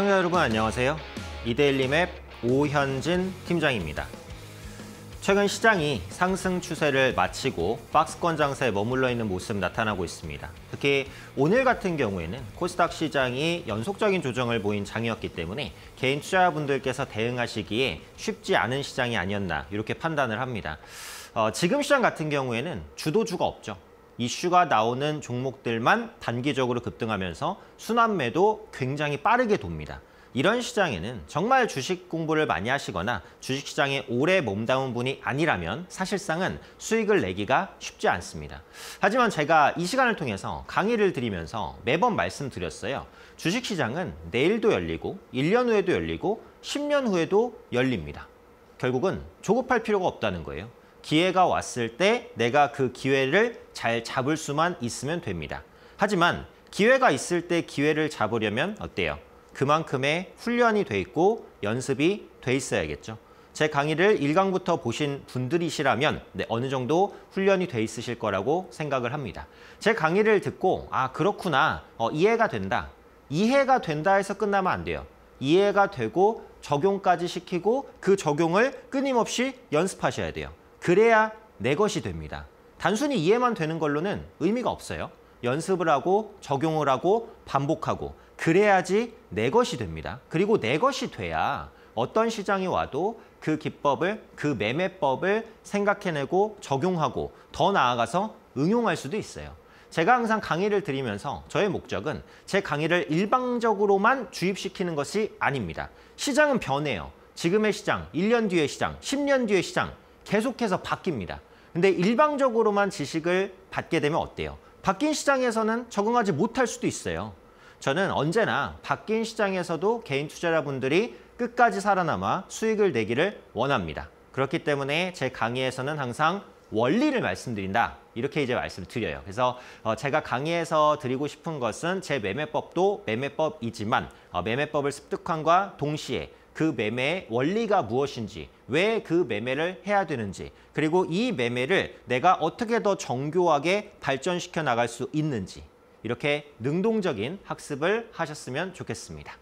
시청자 여러분 안녕하세요. 이데일리 맵 오현진 팀장입니다. 최근 시장이 상승 추세를 마치고 박스권 장세에 머물러 있는 모습 나타나고 있습니다. 특히 오늘 같은 경우에는 코스닥 시장이 연속적인 조정을 보인 장이었기 때문에 개인 투자자분들께서 대응하시기에 쉽지 않은 시장이 아니었나 이렇게 판단을 합니다. 어, 지금 시장 같은 경우에는 주도주가 없죠. 이슈가 나오는 종목들만 단기적으로 급등하면서 순환매도 굉장히 빠르게 돕니다. 이런 시장에는 정말 주식 공부를 많이 하시거나 주식시장에 오래 몸담은 분이 아니라면 사실상은 수익을 내기가 쉽지 않습니다. 하지만 제가 이 시간을 통해서 강의를 드리면서 매번 말씀드렸어요. 주식시장은 내일도 열리고 1년 후에도 열리고 10년 후에도 열립니다. 결국은 조급할 필요가 없다는 거예요. 기회가 왔을 때 내가 그 기회를 잘 잡을 수만 있으면 됩니다. 하지만 기회가 있을 때 기회를 잡으려면 어때요? 그만큼의 훈련이 돼 있고 연습이 돼 있어야겠죠. 제 강의를 1강부터 보신 분들이시라면 네, 어느 정도 훈련이 돼 있으실 거라고 생각을 합니다. 제 강의를 듣고 아 그렇구나 어, 이해가 된다. 이해가 된다 해서 끝나면 안 돼요. 이해가 되고 적용까지 시키고 그 적용을 끊임없이 연습하셔야 돼요. 그래야 내 것이 됩니다. 단순히 이해만 되는 걸로는 의미가 없어요. 연습을 하고 적용을 하고 반복하고 그래야지 내 것이 됩니다. 그리고 내 것이 돼야 어떤 시장이 와도 그 기법을 그 매매법을 생각해내고 적용하고 더 나아가서 응용할 수도 있어요. 제가 항상 강의를 드리면서 저의 목적은 제 강의를 일방적으로만 주입시키는 것이 아닙니다. 시장은 변해요. 지금의 시장, 1년 뒤의 시장, 10년 뒤의 시장 계속해서 바뀝니다. 근데 일방적으로만 지식을 받게 되면 어때요? 바뀐 시장에서는 적응하지 못할 수도 있어요. 저는 언제나 바뀐 시장에서도 개인 투자자분들이 끝까지 살아남아 수익을 내기를 원합니다. 그렇기 때문에 제 강의에서는 항상 원리를 말씀드린다. 이렇게 이제 말씀을 드려요. 그래서 어, 제가 강의에서 드리고 싶은 것은 제 매매법도 매매법이지만 어, 매매법을 습득함과 동시에 그 매매의 원리가 무엇인지, 왜 그 매매를 해야 되는지, 그리고 이 매매를 내가 어떻게 더 정교하게 발전시켜 나갈 수 있는지 이렇게 능동적인 학습을 하셨으면 좋겠습니다.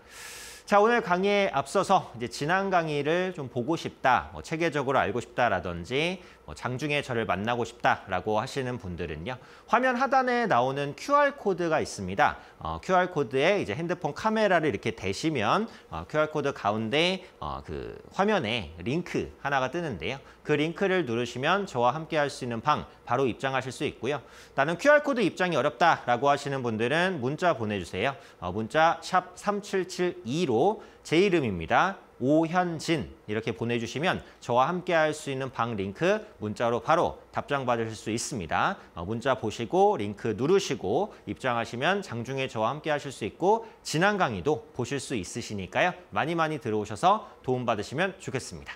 자 오늘 강의에 앞서서 이제 지난 강의를 좀 보고 싶다, 뭐 체계적으로 알고 싶다라든지 뭐 장중에 저를 만나고 싶다라고 하시는 분들은요. 화면 하단에 나오는 QR코드가 있습니다. 어, QR코드에 이제 핸드폰 카메라를 이렇게 대시면 어, QR코드 가운데 어, 그 화면에 링크 하나가 뜨는데요. 그 링크를 누르시면 저와 함께 할 수 있는 방 바로 입장하실 수 있고요. 나는 QR코드 입장이 어렵다라고 하시는 분들은 문자 보내주세요. 어, 문자 샵 3772로 제 이름입니다. 오현진 이렇게 보내주시면 저와 함께 할 수 있는 방 링크 문자로 바로 답장 받으실 수 있습니다. 어, 문자 보시고 링크 누르시고 입장하시면 장중에 저와 함께 하실 수 있고 지난 강의도 보실 수 있으시니까요. 많이 많이 들어오셔서 도움받으시면 좋겠습니다.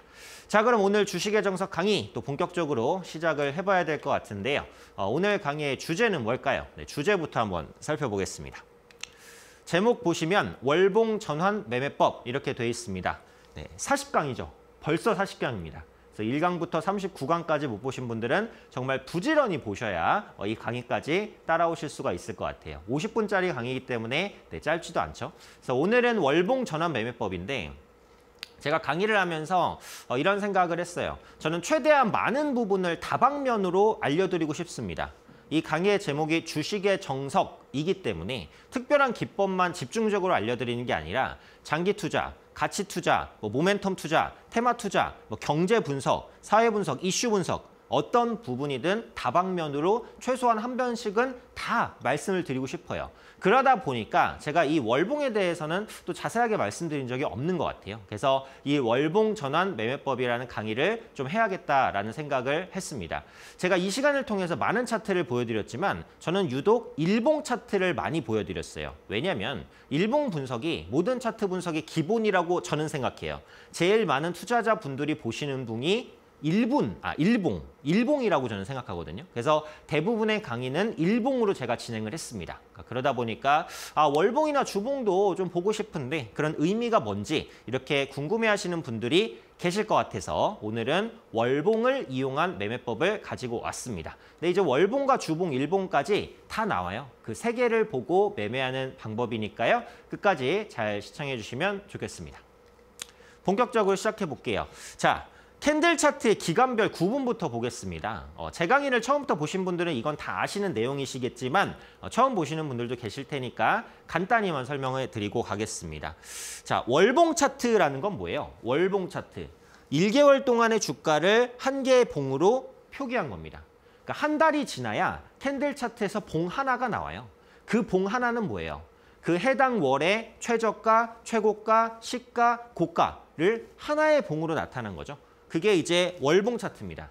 자 그럼 오늘 주식의 정석 강의 또 본격적으로 시작을 해봐야 될 것 같은데요. 어, 오늘 강의의 주제는 뭘까요? 네, 주제부터 한번 살펴보겠습니다. 제목 보시면 월봉 전환 매매법 이렇게 되어 있습니다. 네, 40강이죠. 벌써 40강입니다. 그래서 1강부터 39강까지 못 보신 분들은 정말 부지런히 보셔야 어, 이 강의까지 따라오실 수가 있을 것 같아요. 50분짜리 강의이기 때문에 네, 짧지도 않죠. 그래서 오늘은 월봉 전환 매매법인데 제가 강의를 하면서 어, 이런 생각을 했어요. 저는 최대한 많은 부분을 다방면으로 알려드리고 싶습니다. 이 강의의 제목이 주식의 정석이기 때문에 특별한 기법만 집중적으로 알려드리는 게 아니라 장기 투자, 가치 투자, 뭐 모멘텀 투자, 테마 투자, 뭐 경제 분석, 사회 분석, 이슈 분석 어떤 부분이든 다방면으로 최소한 한 변씩은 다 말씀을 드리고 싶어요. 그러다 보니까 제가 이 월봉에 대해서는 또 자세하게 말씀드린 적이 없는 것 같아요. 그래서 이 월봉 전환 매매법이라는 강의를 좀 해야겠다라는 생각을 했습니다. 제가 이 시간을 통해서 많은 차트를 보여드렸지만 저는 유독 일봉 차트를 많이 보여드렸어요. 왜냐하면 일봉 분석이 모든 차트 분석의 기본이라고 저는 생각해요. 제일 많은 투자자분들이 보시는 분이 일분, 아, 일봉, 일봉이라고 저는 생각하거든요. 그래서 대부분의 강의는 일봉으로 제가 진행을 했습니다. 그러니까 그러다 보니까 아, 월봉이나 주봉도 좀 보고 싶은데 그런 의미가 뭔지 이렇게 궁금해하시는 분들이 계실 것 같아서 오늘은 월봉을 이용한 매매법을 가지고 왔습니다. 근데 이제 월봉과 주봉, 일봉까지 다 나와요. 그 세 개를 보고 매매하는 방법이니까요. 끝까지 잘 시청해 주시면 좋겠습니다. 본격적으로 시작해 볼게요. 자, 캔들 차트의 기간별 구분부터 보겠습니다. 어, 제 강의를 처음부터 보신 분들은 이건 다 아시는 내용이시겠지만 어, 처음 보시는 분들도 계실 테니까 간단히만 설명해 드리고 가겠습니다. 자, 월봉 차트라는 건 뭐예요? 월봉 차트. 1개월 동안의 주가를 한 개의 봉으로 표기한 겁니다. 그러니까 한 달이 지나야 캔들 차트에서 봉 하나가 나와요. 그 봉 하나는 뭐예요? 그 해당 월의 최저가, 최고가, 시가, 고가를 하나의 봉으로 나타난 거죠. 그게 이제 월봉 차트입니다.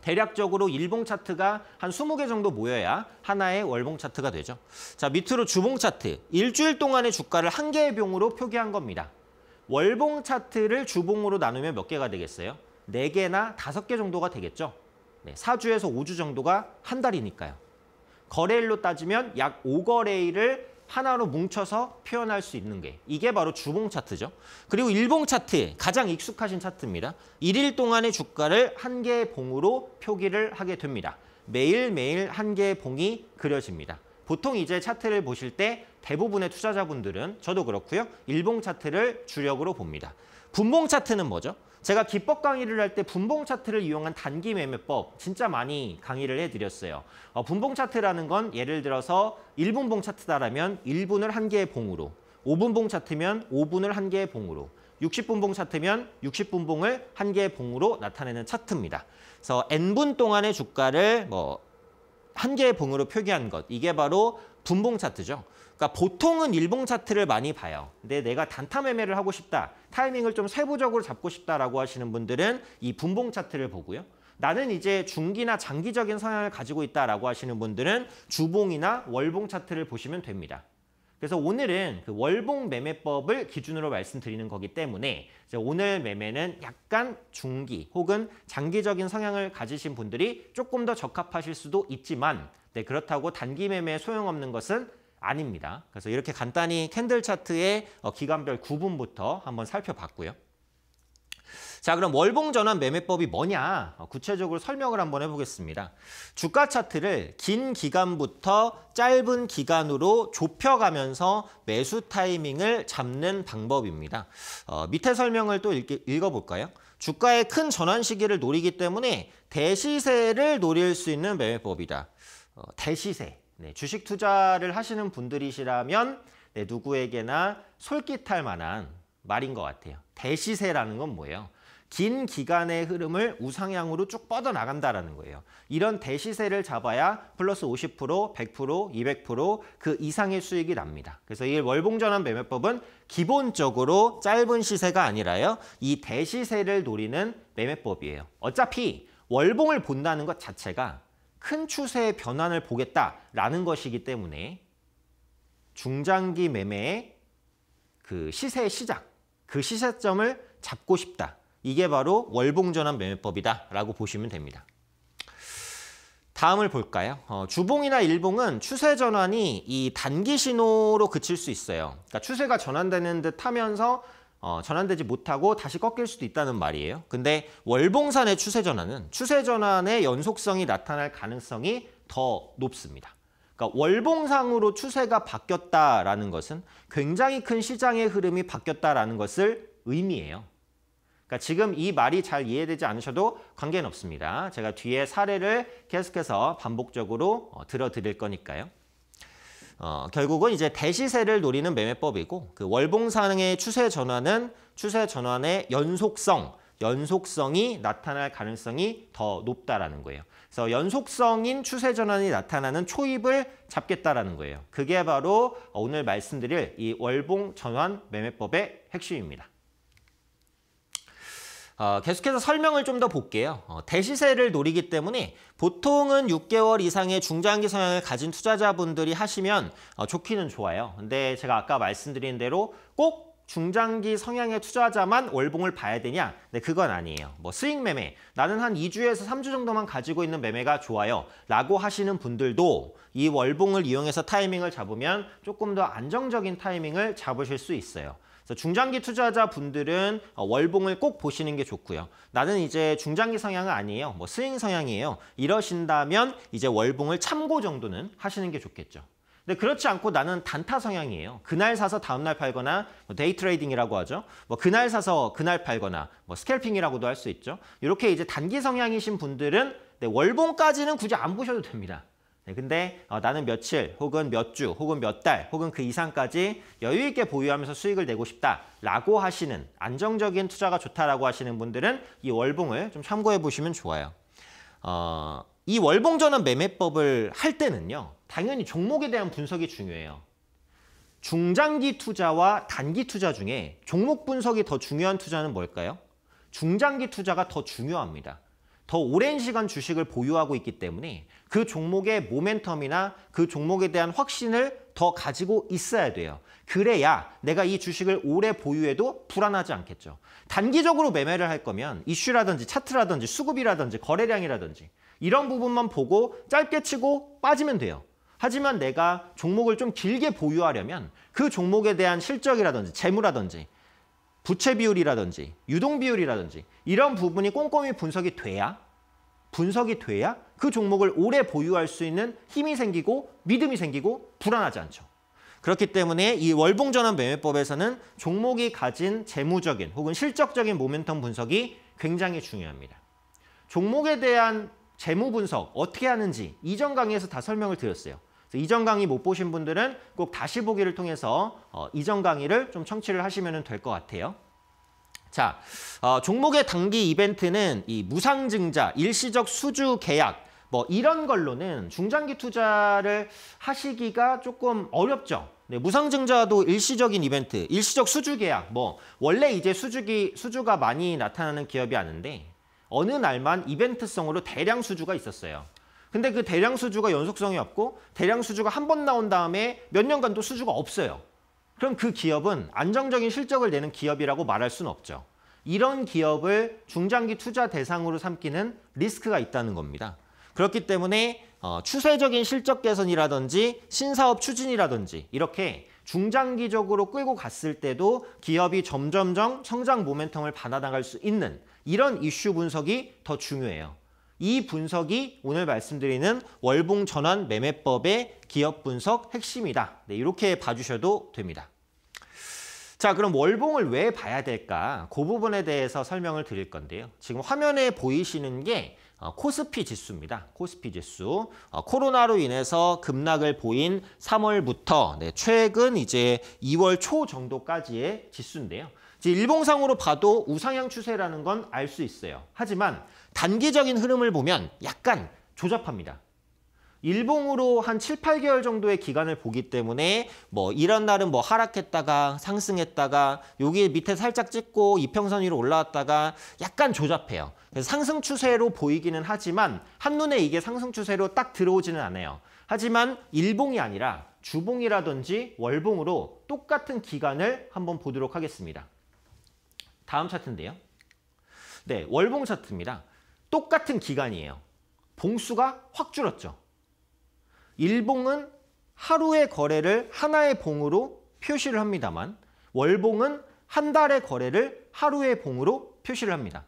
대략적으로 일봉 차트가 한 20개 정도 모여야 하나의 월봉 차트가 되죠. 자 밑으로 주봉 차트. 일주일 동안의 주가를 한 개의 병으로 표기한 겁니다. 월봉 차트를 주봉으로 나누면 몇 개가 되겠어요? 4개나 5개 정도가 되겠죠. 네, 4주에서 5주 정도가 한 달이니까요. 거래일로 따지면 약 5거래일을 하나로 뭉쳐서 표현할 수 있는 게 이게 바로 주봉 차트죠. 그리고 일봉 차트 가장 익숙하신 차트입니다. 1일 동안의 주가를 한 개의 봉으로 표기를 하게 됩니다. 매일매일 한 개의 봉이 그려집니다. 보통 이제 차트를 보실 때 대부분의 투자자분들은 저도 그렇고요. 일봉 차트를 주력으로 봅니다. 분봉 차트는 뭐죠? 제가 기법 강의를 할 때 분봉 차트를 이용한 단기 매매법 진짜 많이 강의를 해드렸어요. 어, 분봉 차트라는 건 예를 들어서 1분봉 차트다라면 1분을 한 개의 봉으로 5분봉 차트면 5분을 한 개의 봉으로 60분봉 차트면 60분봉을 한 개의 봉으로 나타내는 차트입니다. 그래서 n분 동안의 주가를 뭐 한 개의 봉으로 표기한 것 이게 바로 분봉 차트죠. 그러니까 보통은 일봉 차트를 많이 봐요. 근데 내가 단타 매매를 하고 싶다. 타이밍을 좀 세부적으로 잡고 싶다라고 하시는 분들은 이 분봉 차트를 보고요. 나는 이제 중기나 장기적인 성향을 가지고 있다라고 하시는 분들은 주봉이나 월봉 차트를 보시면 됩니다. 그래서 오늘은 그 월봉 매매법을 기준으로 말씀드리는 거기 때문에 오늘 매매는 약간 중기 혹은 장기적인 성향을 가지신 분들이 조금 더 적합하실 수도 있지만 네, 그렇다고 단기 매매에 소용없는 것은 아닙니다. 그래서 이렇게 간단히 캔들 차트의 어, 기간별 구분부터 한번 살펴봤고요. 자 그럼 월봉 전환 매매법이 뭐냐 어, 구체적으로 설명을 한번 해보겠습니다. 주가 차트를 긴 기간부터 짧은 기간으로 좁혀가면서 매수 타이밍을 잡는 방법입니다. 어, 밑에 설명을 또 읽, 읽어볼까요? 주가의 큰 전환 시기를 노리기 때문에 대시세를 노릴 수 있는 매매법이다. 어, 대시세. 네, 주식 투자를 하시는 분들이시라면 네, 누구에게나 솔깃할 만한 말인 것 같아요. 대시세라는 건 뭐예요? 긴 기간의 흐름을 우상향으로 쭉 뻗어나간다라는 거예요. 이런 대시세를 잡아야 플러스 50%, 100%, 200%그 이상의 수익이 납니다. 그래서 이 월봉전환 매매법은 기본적으로 짧은 시세가 아니라요. 이 대시세를 노리는 매매법이에요. 어차피 월봉을 본다는 것 자체가 큰 추세의 변환을 보겠다라는 것이기 때문에 중장기 매매의 그 시세의 시작, 그 시세점을 잡고 싶다. 이게 바로 월봉전환 매매법이다라고 보시면 됩니다. 다음을 볼까요? 어, 주봉이나 일봉은 추세 전환이 이 단기 신호로 그칠 수 있어요. 그러니까 추세가 전환되는 듯 하면서 어, 전환되지 못하고 다시 꺾일 수도 있다는 말이에요. 근데 월봉산의 추세 전환은 추세 전환의 연속성이 나타날 가능성이 더 높습니다. 그러니까 월봉상으로 추세가 바뀌었다라는 것은 굉장히 큰 시장의 흐름이 바뀌었다라는 것을 의미해요. 그러니까 지금 이 말이 잘 이해되지 않으셔도 관계는 없습니다. 제가 뒤에 사례를 계속해서 반복적으로 어, 들어드릴 거니까요. 어, 결국은 이제 대시세를 노리는 매매법이고 그 월봉상의 추세 전환은 추세 전환의 연속성, 연속성이 나타날 가능성이 더 높다라는 거예요. 그래서 연속성인 추세 전환이 나타나는 초입을 잡겠다라는 거예요. 그게 바로 오늘 말씀드릴 이 월봉 전환 매매법의 핵심입니다. 어, 계속해서 설명을 좀 더 볼게요. 어, 대시세를 노리기 때문에 보통은 6개월 이상의 중장기 성향을 가진 투자자분들이 하시면 어, 좋기는 좋아요. 근데 제가 아까 말씀드린 대로 꼭 중장기 성향의 투자자만 월봉을 봐야 되냐? 네, 그건 아니에요. 뭐 스윙 매매, 나는 한 2주에서 3주 정도만 가지고 있는 매매가 좋아요. 라고 하시는 분들도 이 월봉을 이용해서 타이밍을 잡으면 조금 더 안정적인 타이밍을 잡으실 수 있어요. 중장기 투자자 분들은 어, 월봉을 꼭 보시는 게 좋고요. 나는 이제 중장기 성향은 아니에요. 뭐 스윙 성향이에요. 이러신다면 이제 월봉을 참고 정도는 하시는 게 좋겠죠. 근데 그렇지 않고 나는 단타 성향이에요. 그날 사서 다음날 팔거나 뭐 데이 트레이딩이라고 하죠. 뭐 그날 사서 그날 팔거나 뭐 스캘핑이라고도 할 수 있죠. 이렇게 이제 단기 성향이신 분들은 네, 월봉까지는 굳이 안 보셔도 됩니다. 네, 근데 어, 나는 며칠 혹은 몇 주 혹은 몇 달 혹은 그 이상까지 여유 있게 보유하면서 수익을 내고 싶다라고 하시는 안정적인 투자가 좋다라고 하시는 분들은 이 월봉을 좀 참고해 보시면 좋아요. 어, 이 월봉 전환 매매법을 할 때는요. 당연히 종목에 대한 분석이 중요해요. 중장기 투자와 단기 투자 중에 종목 분석이 더 중요한 투자는 뭘까요? 중장기 투자가 더 중요합니다. 더 오랜 시간 주식을 보유하고 있기 때문에 그 종목의 모멘텀이나 그 종목에 대한 확신을 더 가지고 있어야 돼요. 그래야 내가 이 주식을 오래 보유해도 불안하지 않겠죠. 단기적으로 매매를 할 거면 이슈라든지 차트라든지 수급이라든지 거래량이라든지 이런 부분만 보고 짧게 치고 빠지면 돼요. 하지만 내가 종목을 좀 길게 보유하려면 그 종목에 대한 실적이라든지 재무라든지 부채 비율이라든지 유동 비율이라든지 이런 부분이 꼼꼼히 분석이 돼야 분석이 돼야 그 종목을 오래 보유할 수 있는 힘이 생기고 믿음이 생기고 불안하지 않죠. 그렇기 때문에 이 월봉전환 매매법에서는 종목이 가진 재무적인 혹은 실적적인 모멘텀 분석이 굉장히 중요합니다. 종목에 대한 재무 분석 어떻게 하는지 이전 강의에서 다 설명을 드렸어요. 이전 강의 못 보신 분들은 꼭 다시 보기를 통해서 어, 이전 강의를 좀 청취를 하시면 될 것 같아요. 자, 어, 종목의 단기 이벤트는 이 무상증자, 일시적 수주 계약, 뭐 이런 걸로는 중장기 투자를 하시기가 조금 어렵죠. 네, 무상증자도 일시적인 이벤트, 일시적 수주 계약, 뭐 원래 이제 수주기 수주가 많이 나타나는 기업이 아닌데 어느 날만 이벤트성으로 대량 수주가 있었어요. 근데 그 대량 수주가 연속성이 없고 대량 수주가 한 번 나온 다음에 몇 년간도 수주가 없어요. 그럼 그 기업은 안정적인 실적을 내는 기업이라고 말할 수는 없죠. 이런 기업을 중장기 투자 대상으로 삼기는 리스크가 있다는 겁니다. 그렇기 때문에 어, 추세적인 실적 개선이라든지 신사업 추진이라든지 이렇게 중장기적으로 끌고 갔을 때도 기업이 점점점 성장 모멘텀을 받아나갈 수 있는 이런 이슈 분석이 더 중요해요. 이 분석이 오늘 말씀드리는 월봉 전환 매매법의 기업 분석 핵심이다. 네, 이렇게 봐주셔도 됩니다. 자, 그럼 월봉을 왜 봐야 될까? 그 부분에 대해서 설명을 드릴 건데요. 지금 화면에 보이시는 게 어, 코스피 지수입니다. 코스피 지수. 어, 코로나로 인해서 급락을 보인 3월부터 네, 최근 이제 2월 초 정도까지의 지수인데요. 일봉상으로 봐도 우상향 추세라는 건 알 수 있어요. 하지만 단기적인 흐름을 보면 약간 조잡합니다. 일봉으로 한 7, 8개월 정도의 기간을 보기 때문에 뭐 이런 날은 뭐 하락했다가 상승했다가 여기 밑에 살짝 찍고 이평선 위로 올라왔다가 약간 조잡해요. 그래서 상승 추세로 보이기는 하지만 한눈에 이게 상승 추세로 딱 들어오지는 않아요. 하지만 일봉이 아니라 주봉이라든지 월봉으로 똑같은 기간을 한번 보도록 하겠습니다. 다음 차트인데요. 네, 월봉 차트입니다. 똑같은 기간이에요. 봉수가 확 줄었죠. 일봉은 하루의 거래를 하나의 봉으로 표시를 합니다만 월봉은 한 달의 거래를 하루의 봉으로 표시를 합니다.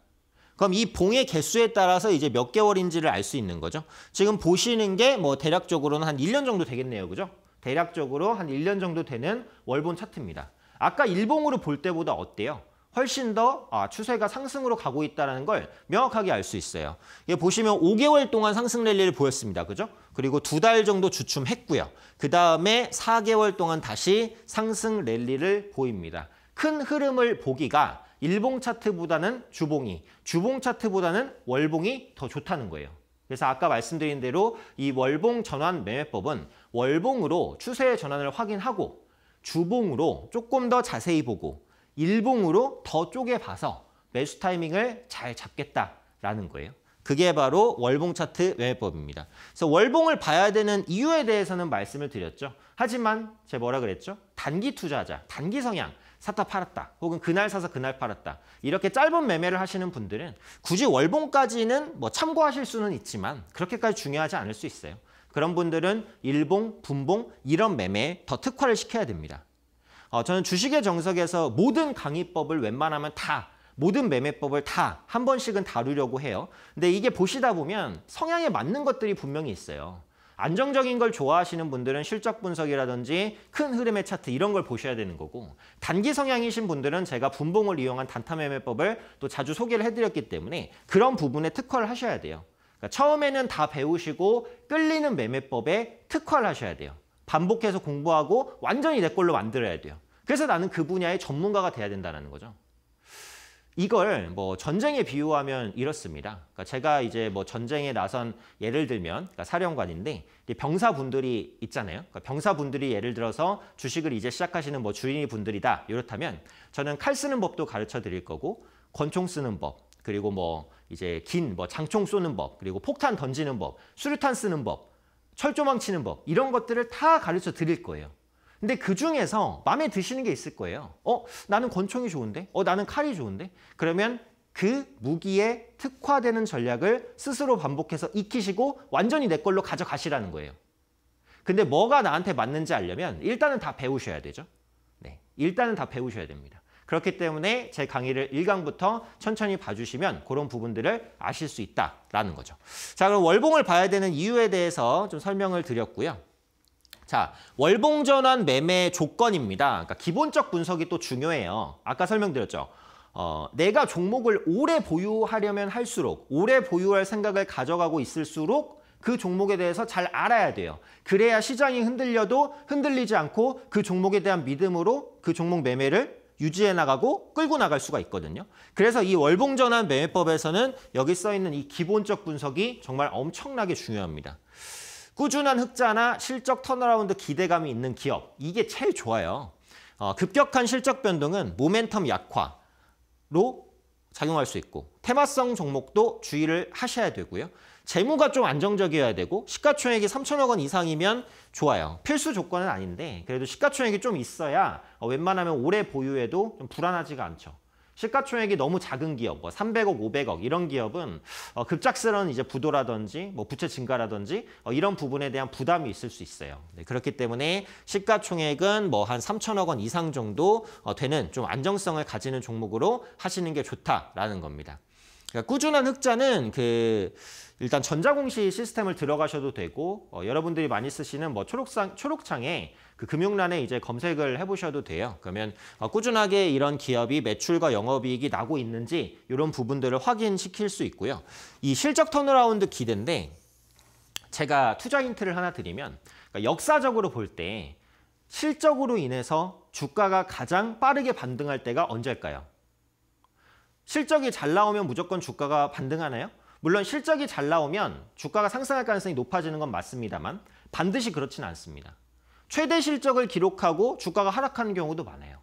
그럼 이 봉의 개수에 따라서 이제 몇 개월인지를 알 수 있는 거죠. 지금 보시는 게 뭐 대략적으로는 한 1년 정도 되겠네요. 그죠? 대략적으로 한 1년 정도 되는 월봉 차트입니다. 아까 일봉으로 볼 때보다 어때요? 훨씬 더 아, 추세가 상승으로 가고 있다는 걸 명확하게 알 수 있어요. 이게 보시면 5개월 동안 상승 랠리를 보였습니다. 그죠? 그리고 두 달 정도 주춤했고요. 그 다음에 4개월 동안 다시 상승 랠리를 보입니다. 큰 흐름을 보기가 일봉 차트보다는 주봉이, 주봉 차트보다는 월봉이 더 좋다는 거예요. 그래서 아까 말씀드린 대로 이 월봉 전환 매매법은 월봉으로 추세의 전환을 확인하고 주봉으로 조금 더 자세히 보고 일봉으로 더 쪼개봐서 매수 타이밍을 잘 잡겠다라는 거예요. 그게 바로 월봉 차트 외법입니다. 그래서 월봉을 봐야 되는 이유에 대해서는 말씀을 드렸죠. 하지만 제가 뭐라 그랬죠? 단기 투자자, 단기 성향, 샀다 팔았다 혹은 그날 사서 그날 팔았다 이렇게 짧은 매매를 하시는 분들은 굳이 월봉까지는 뭐 참고하실 수는 있지만 그렇게까지 중요하지 않을 수 있어요. 그런 분들은 일봉, 분봉 이런 매매에 더 특화를 시켜야 됩니다. 어, 저는 주식의 정석에서 모든 강의법을 웬만하면 다 모든 매매법을 다 한 번씩은 다루려고 해요. 근데 이게 보시다 보면 성향에 맞는 것들이 분명히 있어요. 안정적인 걸 좋아하시는 분들은 실적 분석이라든지 큰 흐름의 차트 이런 걸 보셔야 되는 거고 단기 성향이신 분들은 제가 분봉을 이용한 단타 매매법을 또 자주 소개를 해드렸기 때문에 그런 부분에 특화를 하셔야 돼요. 그러니까 처음에는 다 배우시고 끌리는 매매법에 특화를 하셔야 돼요. 반복해서 공부하고 완전히 내 걸로 만들어야 돼요. 그래서 나는 그 분야의 전문가가 돼야 된다는 거죠. 이걸 뭐 전쟁에 비유하면 이렇습니다. 그러니까 제가 이제 뭐 전쟁에 나선 예를 들면 그러니까 사령관인데 병사분들이 있잖아요. 그러니까 병사분들이 예를 들어서 주식을 이제 시작하시는 뭐 주인이 분들이다. 이렇다면 저는 칼 쓰는 법도 가르쳐 드릴 거고 권총 쓰는 법 그리고 뭐 이제 긴뭐 장총 쏘는 법 그리고 폭탄 던지는 법 수류탄 쓰는 법 철조망 치는 법 이런 것들을 다 가르쳐 드릴 거예요. 근데 그 중에서 마음에 드시는 게 있을 거예요. 어, 나는 권총이 좋은데? 어, 나는 칼이 좋은데? 그러면 그 무기에 특화되는 전략을 스스로 반복해서 익히시고 완전히 내 걸로 가져가시라는 거예요. 근데 뭐가 나한테 맞는지 알려면 일단은 다 배우셔야 되죠. 네. 일단은 다 배우셔야 됩니다. 그렇기 때문에 제 강의를 1강부터 천천히 봐주시면 그런 부분들을 아실 수 있다라는 거죠. 자, 그럼 월봉을 봐야 되는 이유에 대해서 좀 설명을 드렸고요. 자, 월봉 전환 매매 조건입니다. 그러니까 기본적 분석이 또 중요해요. 아까 설명드렸죠. 어, 내가 종목을 오래 보유하려면 할수록 오래 보유할 생각을 가져가고 있을수록 그 종목에 대해서 잘 알아야 돼요. 그래야 시장이 흔들려도 흔들리지 않고 그 종목에 대한 믿음으로 그 종목 매매를 유지해 나가고 끌고 나갈 수가 있거든요. 그래서 이 월봉전환 매매법에서는 여기 써 있는 이 기본적 분석이 정말 엄청나게 중요합니다. 꾸준한 흑자나 실적 턴어라운드 기대감이 있는 기업 이게 제일 좋아요. 어, 급격한 실적 변동은 모멘텀 약화로 작용할 수 있고 테마성 종목도 주의를 하셔야 되고요. 재무가 좀 안정적이어야 되고 시가총액이 3천억 원 이상이면 좋아요. 필수 조건은 아닌데 그래도 시가총액이 좀 있어야 어, 웬만하면 오래 보유해도 좀 불안하지가 않죠. 시가총액이 너무 작은 기업, 뭐 300억, 500억 이런 기업은 어, 급작스러운 이제 부도라든지 뭐 부채 증가라든지 어, 이런 부분에 대한 부담이 있을 수 있어요. 네, 그렇기 때문에 시가총액은 뭐 한 3천억 원 이상 정도 어, 되는 좀 안정성을 가지는 종목으로 하시는 게 좋다라는 겁니다. 그러니까 꾸준한 흑자는 그 일단 전자공시 시스템을 들어가셔도 되고 어, 여러분들이 많이 쓰시는 뭐 초록상, 초록창에 그 금융란에 이제 검색을 해보셔도 돼요. 그러면 어, 꾸준하게 이런 기업이 매출과 영업이익이 나고 있는지 이런 부분들을 확인시킬 수 있고요. 이 실적 턴어라운드 기대인데 제가 투자 힌트를 하나 드리면 그러니까 역사적으로 볼 때 실적으로 인해서 주가가 가장 빠르게 반등할 때가 언제일까요? 실적이 잘 나오면 무조건 주가가 반등하나요? 물론 실적이 잘 나오면 주가가 상승할 가능성이 높아지는 건 맞습니다만 반드시 그렇지는 않습니다. 최대 실적을 기록하고 주가가 하락하는 경우도 많아요.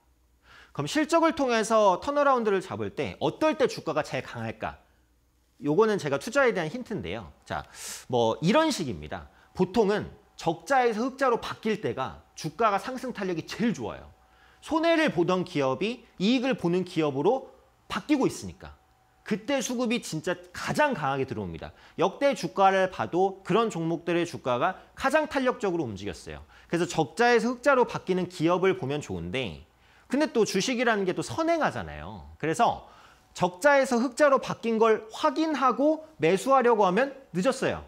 그럼 실적을 통해서 턴어라운드를 잡을 때 어떨 때 주가가 제일 강할까? 요거는 제가 투자에 대한 힌트인데요. 자, 뭐 이런 식입니다. 보통은 적자에서 흑자로 바뀔 때가 주가가 상승 탄력이 제일 좋아요. 손해를 보던 기업이 이익을 보는 기업으로 바뀌고 있으니까. 그때 수급이 진짜 가장 강하게 들어옵니다. 역대 주가를 봐도 그런 종목들의 주가가 가장 탄력적으로 움직였어요. 그래서 적자에서 흑자로 바뀌는 기업을 보면 좋은데 근데 또 주식이라는 게 또 선행하잖아요. 그래서 적자에서 흑자로 바뀐 걸 확인하고 매수하려고 하면 늦었어요.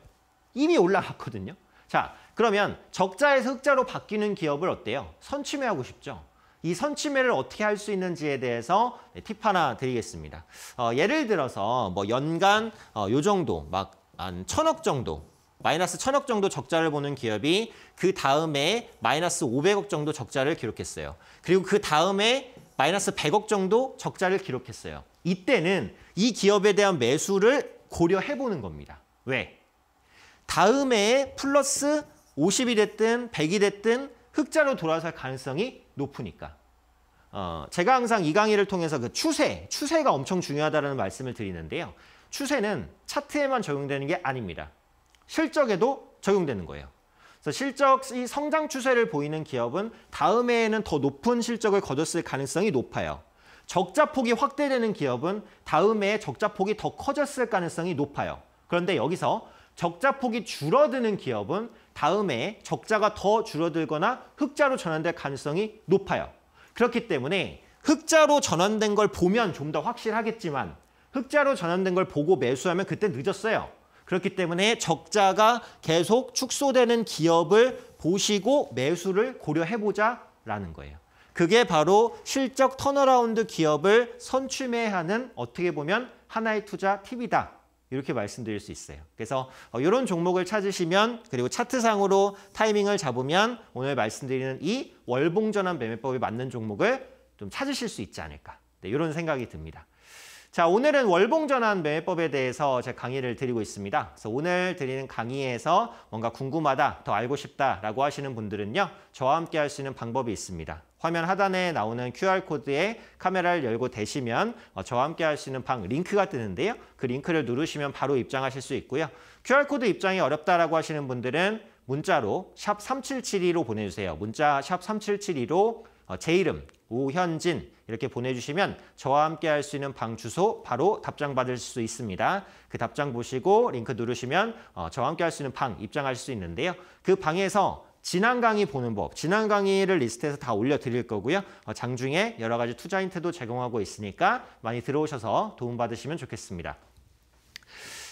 이미 올라갔거든요. 자, 그러면 적자에서 흑자로 바뀌는 기업을 어때요? 선침해하고 싶죠. 이 선침해를 어떻게 할 수 있는지에 대해서 네, 팁 하나 드리겠습니다. 어, 예를 들어서 뭐 연간 어, 요 정도 막 한 천억 정도 마이너스 천억 정도 적자를 보는 기업이 그 다음에 마이너스 오백억 정도 적자를 기록했어요. 그리고 그 다음에 마이너스 백억 정도 적자를 기록했어요. 이때는 이 기업에 대한 매수를 고려해보는 겁니다. 왜? 다음에 플러스 오십이 됐든 백이 됐든 흑자로 돌아설 가능성이 높으니까. 어, 제가 항상 이 강의를 통해서 그 추세, 추세가 엄청 중요하다는 말씀을 드리는데요. 추세는 차트에만 적용되는 게 아닙니다. 실적에도 적용되는 거예요. 그래서 실적, 이 성장 추세를 보이는 기업은 다음 해에는 더 높은 실적을 거뒀을 가능성이 높아요. 적자폭이 확대되는 기업은 다음 해에 적자폭이 더 커졌을 가능성이 높아요. 그런데 여기서 적자폭이 줄어드는 기업은 다음에 적자가 더 줄어들거나 흑자로 전환될 가능성이 높아요. 그렇기 때문에 흑자로 전환된 걸 보면 좀 더 확실하겠지만 흑자로 전환된 걸 보고 매수하면 그때 늦었어요. 그렇기 때문에 적자가 계속 축소되는 기업을 보시고 매수를 고려해보자라는 거예요. 그게 바로 실적 턴어라운드 기업을 선출매하는 어떻게 보면 하나의 투자 팁이다. 이렇게 말씀드릴 수 있어요. 그래서 이런 어, 종목을 찾으시면 그리고 차트상으로 타이밍을 잡으면 오늘 말씀드리는 이 월봉전환 매매법에 맞는 종목을 좀 찾으실 수 있지 않을까 네, 이런 생각이 듭니다. 자 오늘은 월봉전환 매매법에 대해서 제가 강의를 드리고 있습니다. 그래서 오늘 드리는 강의에서 뭔가 궁금하다, 더 알고 싶다라고 하시는 분들은요. 저와 함께 할 수 있는 방법이 있습니다. 화면 하단에 나오는 QR코드에 카메라를 열고 대시면 어, 저와 함께 할 수 있는 방 링크가 뜨는데요. 그 링크를 누르시면 바로 입장하실 수 있고요. QR코드 입장이 어렵다라고 하시는 분들은 문자로 샵 3772로 보내주세요. 문자 샵 3772로 어, 제 이름 오현진 이렇게 보내주시면 저와 함께 할 수 있는 방 주소 바로 답장 받을 수 있습니다. 그 답장 보시고 링크 누르시면 어, 저와 함께 할 수 있는 방입장하실수 있는데요. 그 방에서 지난 강의 보는 법, 지난 강의를 리스트에서 다 올려드릴 거고요. 어, 장중에 여러 가지 투자 힌트도 제공하고 있으니까 많이 들어오셔서 도움받으시면 좋겠습니다.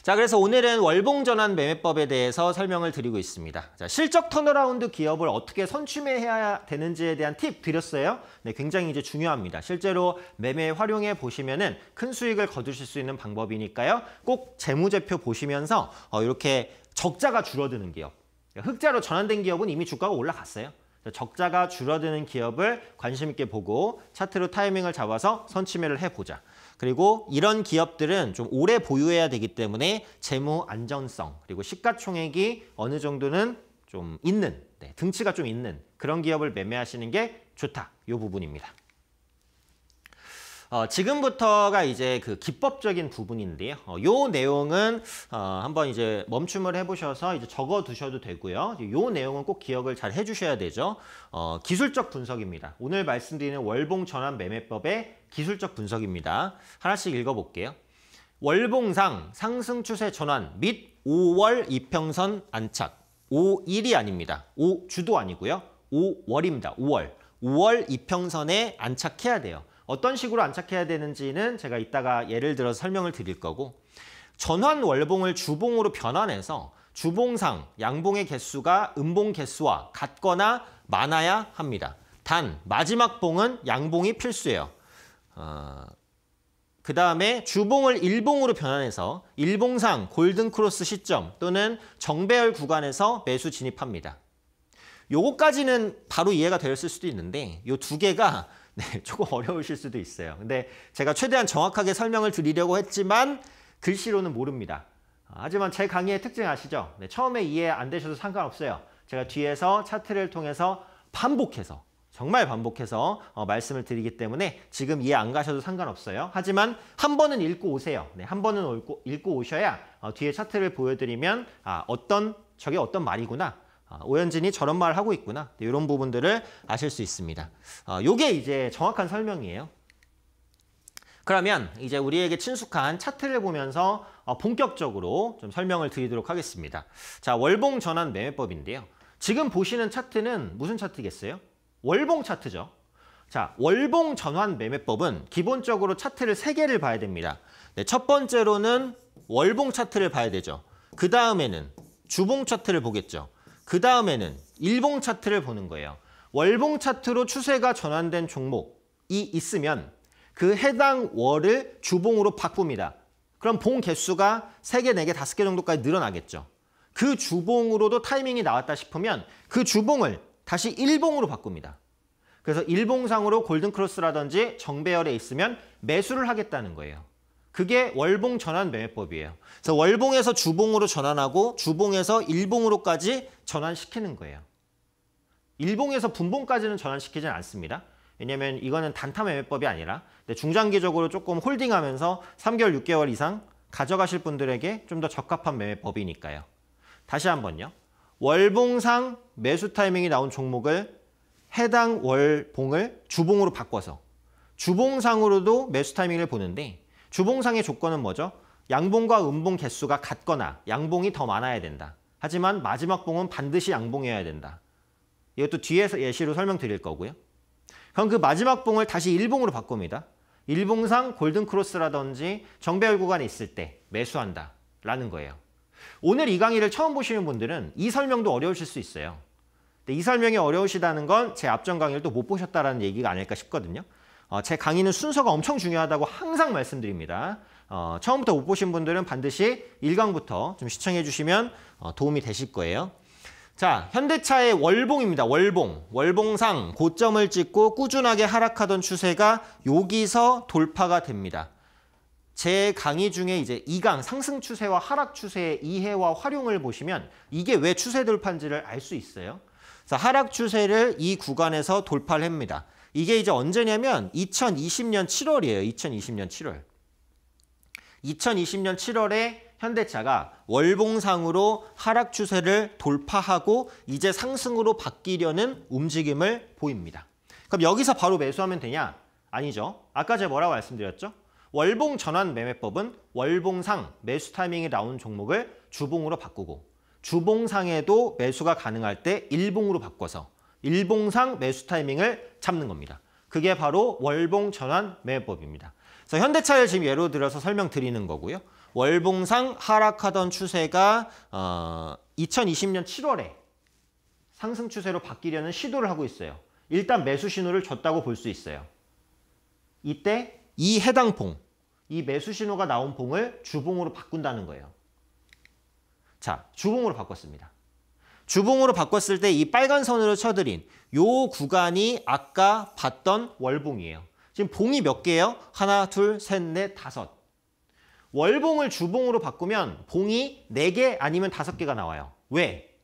자, 그래서 오늘은 월봉 전환 매매법에 대해서 설명을 드리고 있습니다. 자, 실적 턴어라운드 기업을 어떻게 선취매해야 되는지에 대한 팁 드렸어요. 네, 굉장히 이제 중요합니다. 실제로 매매 활용해 보시면은 큰 수익을 거두실 수 있는 방법이니까요. 꼭 재무제표 보시면서 어, 이렇게 적자가 줄어드는 기업. 흑자로 전환된 기업은 이미 주가가 올라갔어요. 적자가 줄어드는 기업을 관심 있게 보고 차트로 타이밍을 잡아서 선침매를 해보자. 그리고 이런 기업들은 좀 오래 보유해야 되기 때문에 재무 안전성 그리고 시가총액이 어느 정도는 좀 있는 네, 등치가 좀 있는 그런 기업을 매매하시는 게 좋다. 이 부분입니다. 어, 지금부터가 이제 그 기법적인 부분인데요. 어, 요 내용은 어, 한번 이제 멈춤을 해보셔서 이제 적어두셔도 되고요. 요 내용은 꼭 기억을 잘 해주셔야 되죠. 어, 기술적 분석입니다. 오늘 말씀드리는 월봉 전환 매매법의 기술적 분석입니다. 하나씩 읽어볼게요. 월봉상 상승 추세 전환 및 5월 이평선 안착. 5일이 아닙니다. 5주도 아니고요. 5월입니다. 5월. 5월 이평선에 안착해야 돼요. 어떤 식으로 안착해야 되는지는 제가 이따가 예를 들어 설명을 드릴 거고 전환 월봉을 주봉으로 변환해서 주봉상 양봉의 개수가 음봉 개수와 같거나 많아야 합니다. 단 마지막 봉은 양봉이 필수예요. 어, 그 다음에 주봉을 일봉으로 변환해서 일봉상 골든크로스 시점 또는 정배열 구간에서 매수 진입합니다. 요거까지는 바로 이해가 되었을 수도 있는데 요 두 개가 네, 조금 어려우실 수도 있어요. 근데 제가 최대한 정확하게 설명을 드리려고 했지만 글씨로는 모릅니다. 하지만 제 강의의 특징 아시죠? 네, 처음에 이해 안 되셔도 상관없어요. 제가 뒤에서 차트를 통해서 반복해서 정말 반복해서 어, 말씀을 드리기 때문에 지금 이해 안 가셔도 상관없어요. 하지만 한 번은 읽고 오세요. 네, 한 번은 읽고, 읽고 오셔야 어, 뒤에 차트를 보여드리면 아, 어떤 저게 어떤 말이구나 아, 오현진이 저런 말을 하고 있구나. 네, 이런 부분들을 아실 수 있습니다. 아, 요게 이제 정확한 설명이에요. 그러면 이제 우리에게 친숙한 차트를 보면서 어, 본격적으로 좀 설명을 드리도록 하겠습니다. 자, 월봉 전환 매매법인데요. 지금 보시는 차트는 무슨 차트겠어요? 월봉 차트죠. 자, 월봉 전환 매매법은 기본적으로 차트를 3개를 봐야 됩니다. 네, 첫 번째로는 월봉 차트를 봐야 되죠. 그 다음에는 주봉 차트를 보겠죠. 그 다음에는 일봉 차트를 보는 거예요. 월봉 차트로 추세가 전환된 종목이 있으면 그 해당 월을 주봉으로 바꿉니다. 그럼 봉 개수가 3개, 4개, 5개 정도까지 늘어나겠죠. 그 주봉으로도 타이밍이 나왔다 싶으면 그 주봉을 다시 일봉으로 바꿉니다. 그래서 일봉상으로 골든크로스라든지 정배열에 있으면 매수를 하겠다는 거예요. 그게 월봉 전환 매매법이에요. 그래서 월봉에서 주봉으로 전환하고 주봉에서 일봉으로까지 전환시키는 거예요. 일봉에서 분봉까지는 전환시키진 않습니다. 왜냐면 하 이거는 단타 매매법이 아니라 중장기적으로 조금 홀딩하면서 3개월, 6개월 이상 가져가실 분들에게 좀 더 적합한 매매법이니까요. 다시 한번요. 월봉상 매수 타이밍이 나온 종목을 해당 월봉을 주봉으로 바꿔서 주봉상으로도 매수 타이밍을 보는데 주봉상의 조건은 뭐죠? 양봉과 음봉 개수가 같거나 양봉이 더 많아야 된다. 하지만 마지막 봉은 반드시 양봉이어야 된다. 이것도 뒤에서 예시로 설명드릴 거고요. 그럼 그 마지막 봉을 다시 일봉으로 바꿉니다. 일봉상 골든크로스라든지 정배열 구간에 있을 때 매수한다 라는 거예요. 오늘 이 강의를 처음 보시는 분들은 이 설명도 어려우실 수 있어요. 이 설명이 어려우시다는 건 제 앞전 강의를 또 못 보셨다는 얘기가 아닐까 싶거든요. 어, 제 강의는 순서가 엄청 중요하다고 항상 말씀드립니다. 어, 처음부터 못 보신 분들은 반드시 1강부터 좀 시청해 주시면 어, 도움이 되실 거예요. 자, 현대차의 월봉입니다. 월봉. 월봉상 고점을 찍고 꾸준하게 하락하던 추세가 여기서 돌파가 됩니다. 제 강의 중에 이제 2강 상승 추세와 하락 추세의 이해와 활용을 보시면 이게 왜 추세 돌파인지를 알 수 있어요. 자, 하락 추세를 이 구간에서 돌파를 합니다. 이게 이제 언제냐면 2020년 7월이에요. 2020년 7월. 2020년 7월에 현대차가 월봉상으로 하락 추세를 돌파하고 이제 상승으로 바뀌려는 움직임을 보입니다. 그럼 여기서 바로 매수하면 되냐? 아니죠. 아까 제가 뭐라고 말씀드렸죠? 월봉 전환 매매법은 월봉상 매수 타이밍이 나온 종목을 주봉으로 바꾸고 주봉상에도 매수가 가능할 때 일봉으로 바꿔서 일봉상 매수 타이밍을 참는 겁니다. 그게 바로 월봉 전환 매매법입니다. 그래서 현대차를 지금 예로 들어서 설명드리는 거고요. 월봉상 하락하던 추세가 어, 2020년 7월에 상승 추세로 바뀌려는 시도를 하고 있어요. 일단 매수 신호를 줬다고 볼 수 있어요. 이때 이 해당 봉, 이 매수 신호가 나온 봉을 주봉으로 바꾼다는 거예요. 자, 주봉으로 바꿨습니다. 주봉으로 바꿨을 때 이 빨간 선으로 쳐드린 요 구간이 아까 봤던 월봉이에요. 지금 봉이 몇 개예요? 하나, 둘, 셋, 넷, 다섯. 월봉을 주봉으로 바꾸면 봉이 4개 아니면 5 개가 나와요. 왜?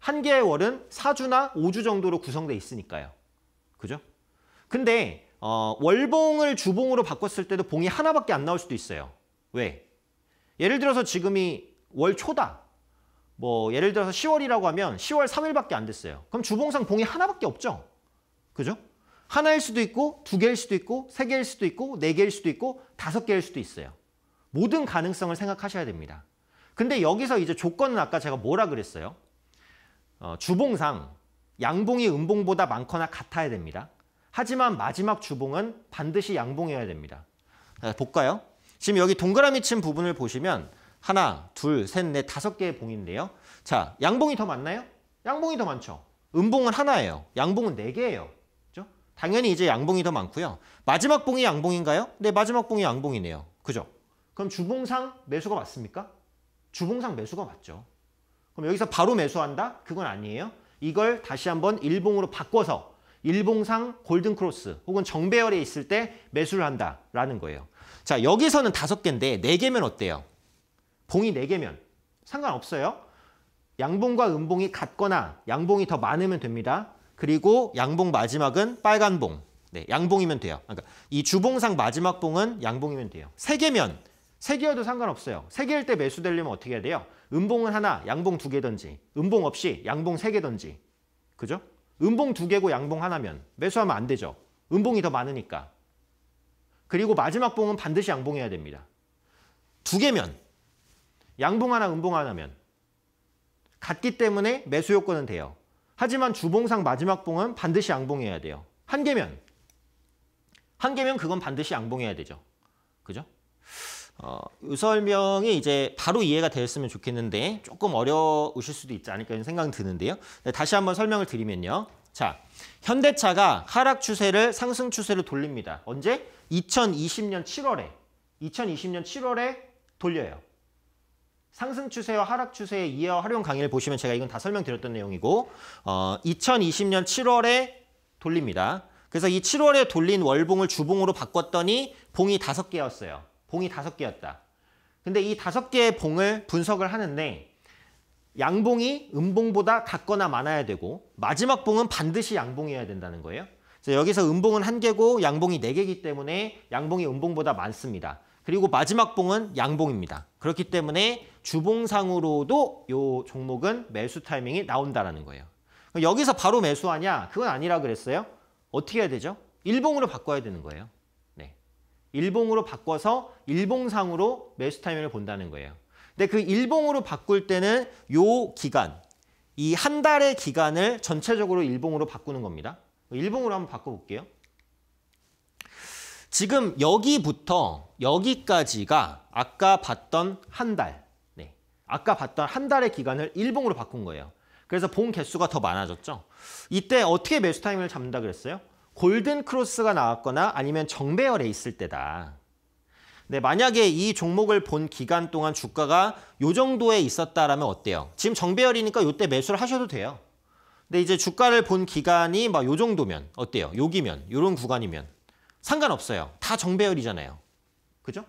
한 개의 월은 4주나5주 정도로 구성되어 있으니까요. 그죠? 근데 어, 월봉을 주봉으로 바꿨을 때도 봉이 하나밖에 안 나올 수도 있어요. 왜? 예를 들어서 지금이 월초다. 뭐 예를 들어서 10월이라고 하면 10월 3일밖에 안 됐어요. 그럼 주봉상 봉이 하나밖에 없죠. 그죠? 하나일 수도 있고 두 개일 수도 있고 세 개일 수도 있고 네 개일 수도 있고 다섯 개일 수도 있어요. 모든 가능성을 생각하셔야 됩니다. 근데 여기서 이제 조건은 아까 제가 뭐라 그랬어요? 어, 주봉상 양봉이 음봉보다 많거나 같아야 됩니다. 하지만 마지막 주봉은 반드시 양봉이어야 됩니다. 볼까요? 지금 여기 동그라미 친 부분을 보시면 하나, 둘, 셋, 넷, 다섯 개의 봉인데요. 자, 양봉이 더 많나요? 양봉이 더 많죠. 음봉은 하나예요. 양봉은 네 개예요. 그죠? 당연히 이제 양봉이 더 많고요. 마지막 봉이 양봉인가요? 네, 마지막 봉이 양봉이네요. 그죠? 그럼 주봉상 매수가 맞습니까? 주봉상 매수가 맞죠. 그럼 여기서 바로 매수한다? 그건 아니에요. 이걸 다시 한번 일봉으로 바꿔서 일봉상 골든크로스 혹은 정배열에 있을 때 매수를 한다라는 거예요. 자, 여기서는 다섯 개인데 네 개면 어때요? 봉이 4개면 상관없어요. 양봉과 음봉이 같거나 양봉이 더 많으면 됩니다. 그리고 양봉 마지막은 빨간 봉. 네, 양봉이면 돼요. 그러니까 이 주봉상 마지막 봉은 양봉이면 돼요. 3개면 3개여도 상관없어요. 3개일 때 매수되려면 어떻게 해야 돼요? 음봉은 하나, 양봉 두 개든지 음봉 없이 양봉 세 개든지 그죠? 음봉 두 개고 양봉 하나면 매수하면 안 되죠. 음봉이 더 많으니까. 그리고 마지막 봉은 반드시 양봉해야 됩니다. 두 개면 양봉 하나 음봉 하나면 같기 때문에 매수 요건은 돼요. 하지만 주봉상 마지막 봉은 반드시 양봉해야 돼요. 한 개면 한 개면 그건 반드시 양봉해야 되죠. 그죠? 어, 이 설명이 이제 바로 이해가 되었으면 좋겠는데 조금 어려우실 수도 있지 않을까 이런 생각은 드는데요. 네, 다시 한번 설명을 드리면요. 자, 현대차가 하락 추세를 상승 추세로 돌립니다. 언제? 2020년 7월에. 2020년 7월에 돌려요. 상승 추세와 하락 추세의 이해와 활용 강의를 보시면 제가 이건 다 설명드렸던 내용이고 어, 2020년 7월에 돌립니다. 그래서 이 7월에 돌린 월봉을 주봉으로 바꿨더니 봉이 다섯 개였어요. 봉이 다섯 개였다. 근데 이 다섯 개의 봉을 분석을 하는데 양봉이 음봉보다 같거나 많아야 되고 마지막 봉은 반드시 양봉이어야 된다는 거예요. 그래서 여기서 음봉은 한 개고 양봉이 네 개이기 때문에 양봉이 음봉보다 많습니다. 그리고 마지막 봉은 양봉입니다. 그렇기 때문에 주봉상으로도 요 종목은 매수 타이밍이 나온다라는 거예요. 여기서 바로 매수하냐? 그건 아니라 그랬어요. 어떻게 해야 되죠? 일봉으로 바꿔야 되는 거예요. 네. 일봉으로 바꿔서 일봉상으로 매수 타이밍을 본다는 거예요. 근데 그 일봉으로 바꿀 때는 요 기간, 이 한 달의 기간을 전체적으로 일봉으로 바꾸는 겁니다. 일봉으로 한번 바꿔볼게요. 지금 여기부터 여기까지가 아까 봤던 한 달, 네. 아까 봤던 한 달의 기간을 일봉으로 바꾼 거예요. 그래서 본 개수가 더 많아졌죠. 이때 어떻게 매수 타이밍을 잡는다 그랬어요? 골든 크로스가 나왔거나 아니면 정배열에 있을 때다. 네, 만약에 이 종목을 본 기간 동안 주가가 요 정도에 있었다라면 어때요? 지금 정배열이니까 요때 매수를 하셔도 돼요. 근데 이제 주가를 본 기간이 막 요 정도면 어때요? 요기면 요런 구간이면 상관없어요. 다 정배열이잖아요. 그죠?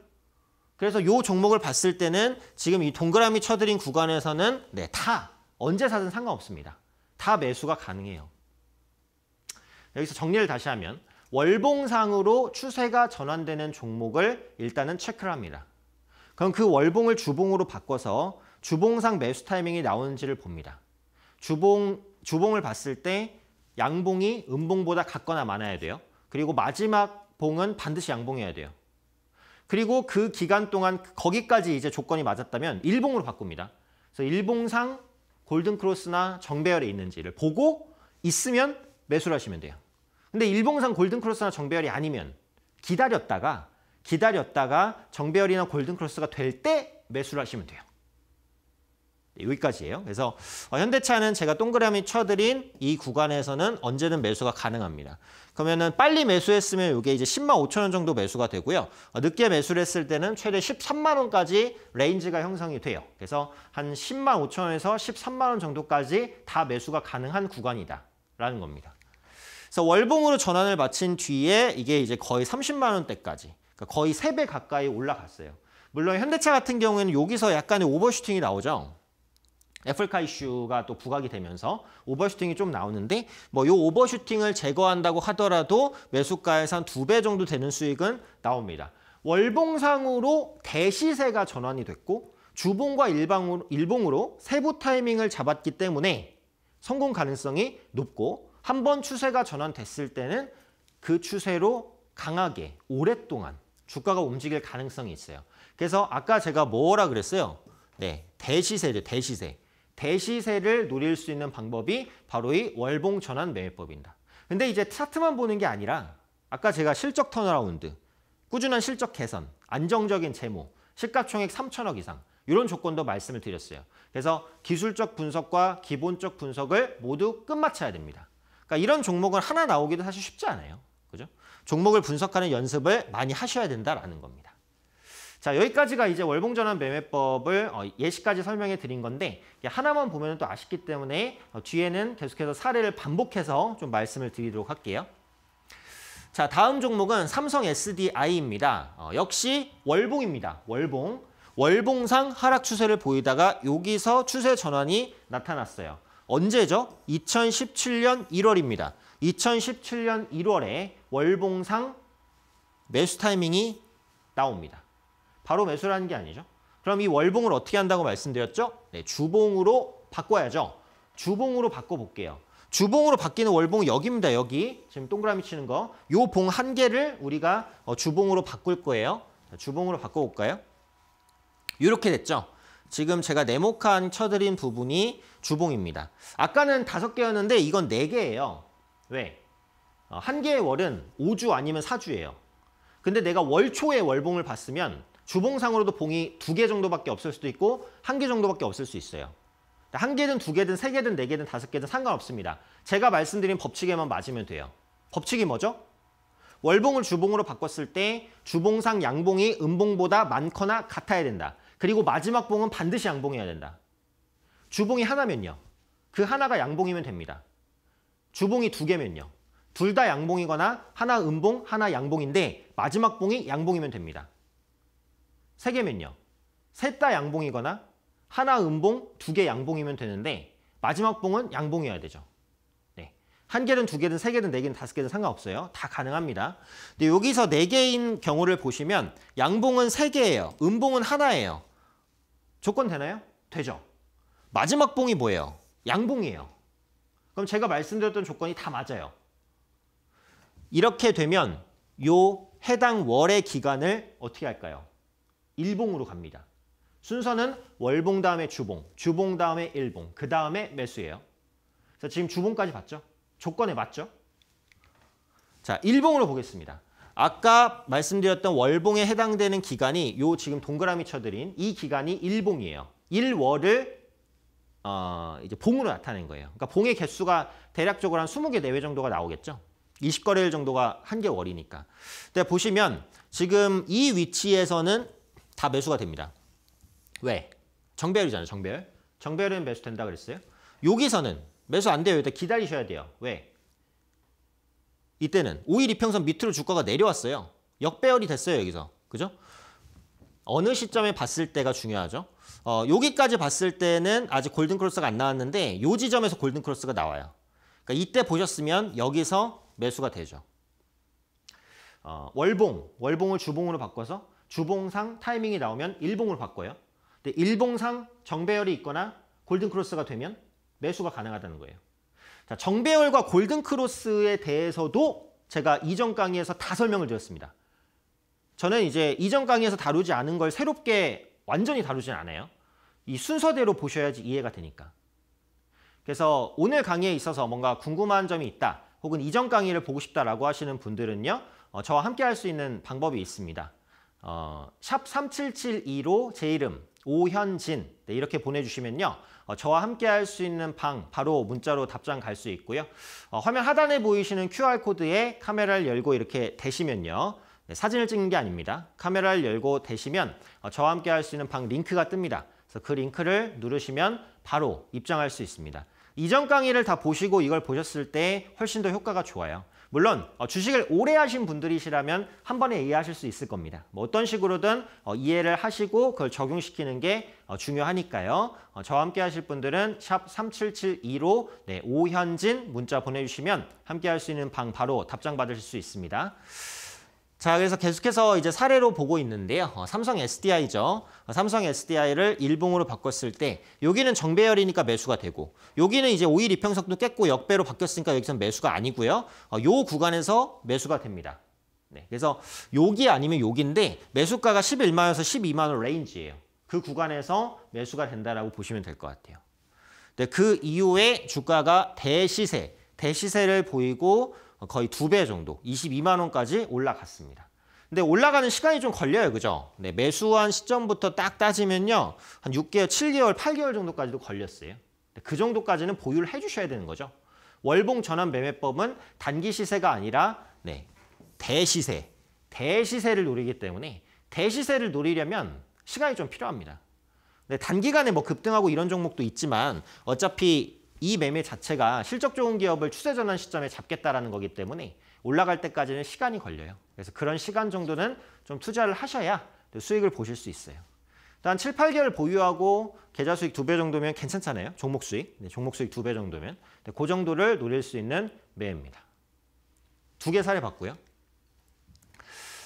그래서 요 종목을 봤을 때는 지금 이 동그라미 쳐드린 구간에서는 네, 다 언제 사든 상관없습니다. 다 매수가 가능해요. 여기서 정리를 다시 하면 월봉상으로 추세가 전환되는 종목을 일단은 체크를 합니다. 그럼 그 월봉을 주봉으로 바꿔서 주봉상 매수 타이밍이 나오는지를 봅니다. 주봉, 주봉을 봤을 때 양봉이 음봉보다 같거나 많아야 돼요. 그리고 마지막 봉은 반드시 양봉해야 돼요. 그리고 그 기간 동안 거기까지 이제 조건이 맞았다면 일봉으로 바꿉니다. 그래서 일봉상 골든크로스나 정배열에 있는지를 보고 있으면 매수를 하시면 돼요. 근데 일봉상 골든크로스나 정배열이 아니면 기다렸다가 기다렸다가 정배열이나 골든크로스가 될 때 매수를 하시면 돼요. 네, 여기까지예요. 그래서 어, 현대차는 제가 동그라미 쳐드린 이 구간에서는 언제든 매수가 가능합니다. 그러면은 빨리 매수했으면 이게 이제 10만 5천 원 정도 매수가 되고요. 어, 늦게 매수를 했을 때는 최대 13만 원까지 레인지가 형성이 돼요. 그래서 한 10만 5천 원에서 13만 원 정도까지 다 매수가 가능한 구간이다라는 겁니다. 그래서 월봉으로 전환을 마친 뒤에 이게 이제 거의 30만 원대까지 그러니까 거의 3배 가까이 올라갔어요. 물론 현대차 같은 경우에는 여기서 약간의 오버슈팅이 나오죠. 애플카 이슈가 또 부각이 되면서 오버슈팅이 좀 나오는데 뭐 이 오버슈팅을 제거한다고 하더라도 매수가에서 한두배 정도 되는 수익은 나옵니다. 월봉상으로 대시세가 전환이 됐고 주봉과 일방으로, 일봉으로 세부 타이밍을 잡았기 때문에 성공 가능성이 높고 한 번 추세가 전환됐을 때는 그 추세로 강하게 오랫동안 주가가 움직일 가능성이 있어요. 그래서 아까 제가 뭐라 그랬어요? 네, 대시세죠, 대시세. 대시세를 노릴 수 있는 방법이 바로 이 월봉 전환 매매법입니다. 근데 이제 차트만 보는 게 아니라 아까 제가 실적 턴어라운드, 꾸준한 실적 개선, 안정적인 채무 시가총액 3천억 이상 이런 조건도 말씀을 드렸어요. 그래서 기술적 분석과 기본적 분석을 모두 끝마쳐야 됩니다. 그러니까 이런 종목은 하나 나오기도 사실 쉽지 않아요. 그죠? 종목을 분석하는 연습을 많이 하셔야 된다라는 겁니다. 자 여기까지가 이제 월봉전환 매매법을 어, 예시까지 설명해 드린 건데 하나만 보면 또 아쉽기 때문에 어, 뒤에는 계속해서 사례를 반복해서 좀 말씀을 드리도록 할게요. 자 다음 종목은 삼성 SDI입니다. 어, 역시 월봉입니다. 월봉. 월봉상 하락 추세를 보이다가 여기서 추세 전환이 나타났어요. 언제죠? 2017년 1월입니다. 2017년 1월에 월봉상 매수 타이밍이 나옵니다. 바로 매수를 하는 게 아니죠. 그럼 이 월봉을 어떻게 한다고 말씀드렸죠? 네, 주봉으로 바꿔야죠. 주봉으로 바꿔볼게요. 주봉으로 바뀌는 월봉 여기입니다. 여기 지금 동그라미 치는 거. 요 봉 한 개를 우리가 어, 주봉으로 바꿀 거예요. 주봉으로 바꿔볼까요? 이렇게 됐죠. 지금 제가 네모칸 쳐드린 부분이 주봉입니다. 아까는 다섯 개였는데 이건 네 개예요. 왜? 어, 한 개의 월은 5주 아니면 4주예요. 근데 내가 월초에 월봉을 봤으면 주봉상으로도 봉이 두 개 정도밖에 없을 수도 있고 한 개 정도밖에 없을 수 있어요. 한 개든 두 개든 세 개든 네 개든 다섯 개든 상관없습니다. 제가 말씀드린 법칙에만 맞으면 돼요. 법칙이 뭐죠? 월봉을 주봉으로 바꿨을 때 주봉상 양봉이 음봉보다 많거나 같아야 된다. 그리고 마지막 봉은 반드시 양봉해야 된다. 주봉이 하나면요. 그 하나가 양봉이면 됩니다. 주봉이 두 개면요. 둘 다 양봉이거나 하나 음봉, 하나 양봉인데 마지막 봉이 양봉이면 됩니다. 세 개면요. 셋 다 양봉이거나 하나 음봉, 두 개 양봉이면 되는데 마지막 봉은 양봉이어야 되죠. 네. 한 개든 두 개든 세 개든 네 개든 다섯 개든 상관없어요. 다 가능합니다. 근데 여기서 네 개인 경우를 보시면 양봉은 세 개예요. 음봉은 하나예요. 조건 되나요? 되죠. 마지막 봉이 뭐예요? 양봉이에요. 그럼 제가 말씀드렸던 조건이 다 맞아요. 이렇게 되면 요 해당 월의 기간을 어떻게 할까요? 일봉으로 갑니다. 순서는 월봉 다음에 주봉, 주봉 다음에 일봉, 그 다음에 매수예요. 그래서 지금 주봉까지 봤죠? 조건에 맞죠? 자, 일봉으로 보겠습니다. 아까 말씀드렸던 월봉에 해당되는 기간이 요 지금 동그라미 쳐드린 이 기간이 일봉이에요. 1월을 어, 이제 봉으로 나타낸 거예요. 그러니까 봉의 개수가 대략적으로 한 20개 내외 정도가 나오겠죠. 20거래일 정도가 한 개 월이니까. 근데 보시면 지금 이 위치에서는 다 매수가 됩니다. 왜? 정배열이잖아요. 정배열. 정배열은 매수된다 그랬어요. 여기서는 매수 안 돼요. 일단 기다리셔야 돼요. 왜? 이때는 5일 이평선 밑으로 주가가 내려왔어요. 역배열이 됐어요. 여기서. 그죠? 어느 시점에 봤을 때가 중요하죠. 어, 여기까지 봤을 때는 아직 골든크로스가 안 나왔는데 요 지점에서 골든크로스가 나와요. 그러니까 이때 보셨으면 여기서 매수가 되죠. 어, 월봉, 월봉을 주봉으로 바꿔서 주봉상 타이밍이 나오면 일봉을 바꿔요. 근데 일봉상 정배열이 있거나 골든크로스가 되면 매수가 가능하다는 거예요. 자, 정배열과 골든크로스에 대해서도 제가 이전 강의에서 다 설명을 드렸습니다. 저는 이제 이전 강의에서 다루지 않은 걸 새롭게 완전히 다루진 않아요. 이 순서대로 보셔야지 이해가 되니까. 그래서 오늘 강의에 있어서 뭔가 궁금한 점이 있다 혹은 이전 강의를 보고 싶다라고 하시는 분들은요. 어, 저와 함께 할 수 있는 방법이 있습니다. 어, 샵 3772로 제 이름 오현진 네, 이렇게 보내주시면요. 어, 저와 함께 할 수 있는 방 바로 문자로 답장 갈 수 있고요. 어, 화면 하단에 보이시는 QR코드에 카메라를 열고 이렇게 대시면요. 네, 사진을 찍는 게 아닙니다. 카메라를 열고 대시면 어, 저와 함께 할 수 있는 방 링크가 뜹니다. 그래서 그 링크를 누르시면 바로 입장할 수 있습니다. 이전 강의를 다 보시고 이걸 보셨을 때 훨씬 더 효과가 좋아요. 물론 어, 주식을 오래 하신 분들이시라면 한 번에 이해하실 수 있을 겁니다. 뭐 어떤 식으로든 어, 이해를 하시고 그걸 적용시키는 게 어, 중요하니까요. 저와 함께 하실 분들은 샵 3772로 네, 오현진 문자 보내주시면 함께 할 수 있는 방 바로 답장 받으실 수 있습니다. 자, 그래서 계속해서 이제 사례로 보고 있는데요. 어, 삼성 SDI죠. 어, 삼성 SDI를 일봉으로 바꿨을 때 여기는 정배열이니까 매수가 되고 여기는 이제 5일 이평석도 깼고 역배로 바뀌었으니까 여기선 매수가 아니고요. 어, 요 구간에서 매수가 됩니다. 네, 그래서 여기 아니면 여기인데 매수가가 11만원에서 12만원 레인지예요. 그 구간에서 매수가 된다라고 보시면 될 것 같아요. 네, 그 이후에 주가가 대시세, 대시세를 보이고 어, 거의 두 배 정도 22만 원까지 올라갔습니다. 근데 올라가는 시간이 좀 걸려요. 그죠? 네, 매수한 시점부터 딱 따지면요. 한 6개월, 7개월, 8개월 정도까지도 걸렸어요. 그 정도까지는 보유를 해 주셔야 되는 거죠. 월봉 전환 매매법은 단기 시세가 아니라 네, 대시세, 대시세를 노리기 때문에 대시세를 노리려면 시간이 좀 필요합니다. 네, 단기간에 뭐 급등하고 이런 종목도 있지만 어차피 이 매매 자체가 실적 좋은 기업을 추세 전환 시점에 잡겠다라는 거기 때문에 올라갈 때까지는 시간이 걸려요. 그래서 그런 시간 정도는 좀 투자를 하셔야 수익을 보실 수 있어요. 일단 7, 8개월 보유하고 계좌 수익 2배 정도면 괜찮잖아요. 종목 수익. 네, 종목 수익 2배 정도면. 네, 그 정도를 노릴 수 있는 매입니다. 두 개 사례 봤고요.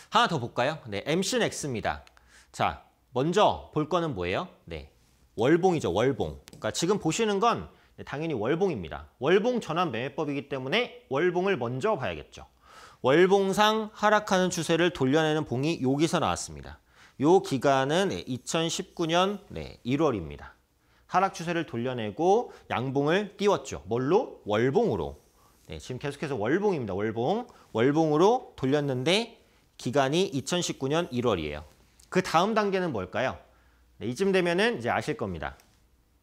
하나 더 볼까요? 네, MCNX입니다. 자, 먼저 볼 거는 뭐예요? 네, 월봉이죠, 월봉. 그러니까 지금 보시는 건 네, 당연히 월봉입니다. 월봉 전환 매매법이기 때문에 월봉을 먼저 봐야겠죠. 월봉상 하락하는 추세를 돌려내는 봉이 여기서 나왔습니다. 요 기간은 2019년 1월입니다. 하락 추세를 돌려내고 양봉을 띄웠죠. 뭘로? 월봉으로. 네, 지금 계속해서 월봉입니다. 월봉. 월봉으로 돌렸는데 기간이 2019년 1월이에요. 그 다음 단계는 뭘까요? 네, 이쯤 되면 이제 아실 겁니다.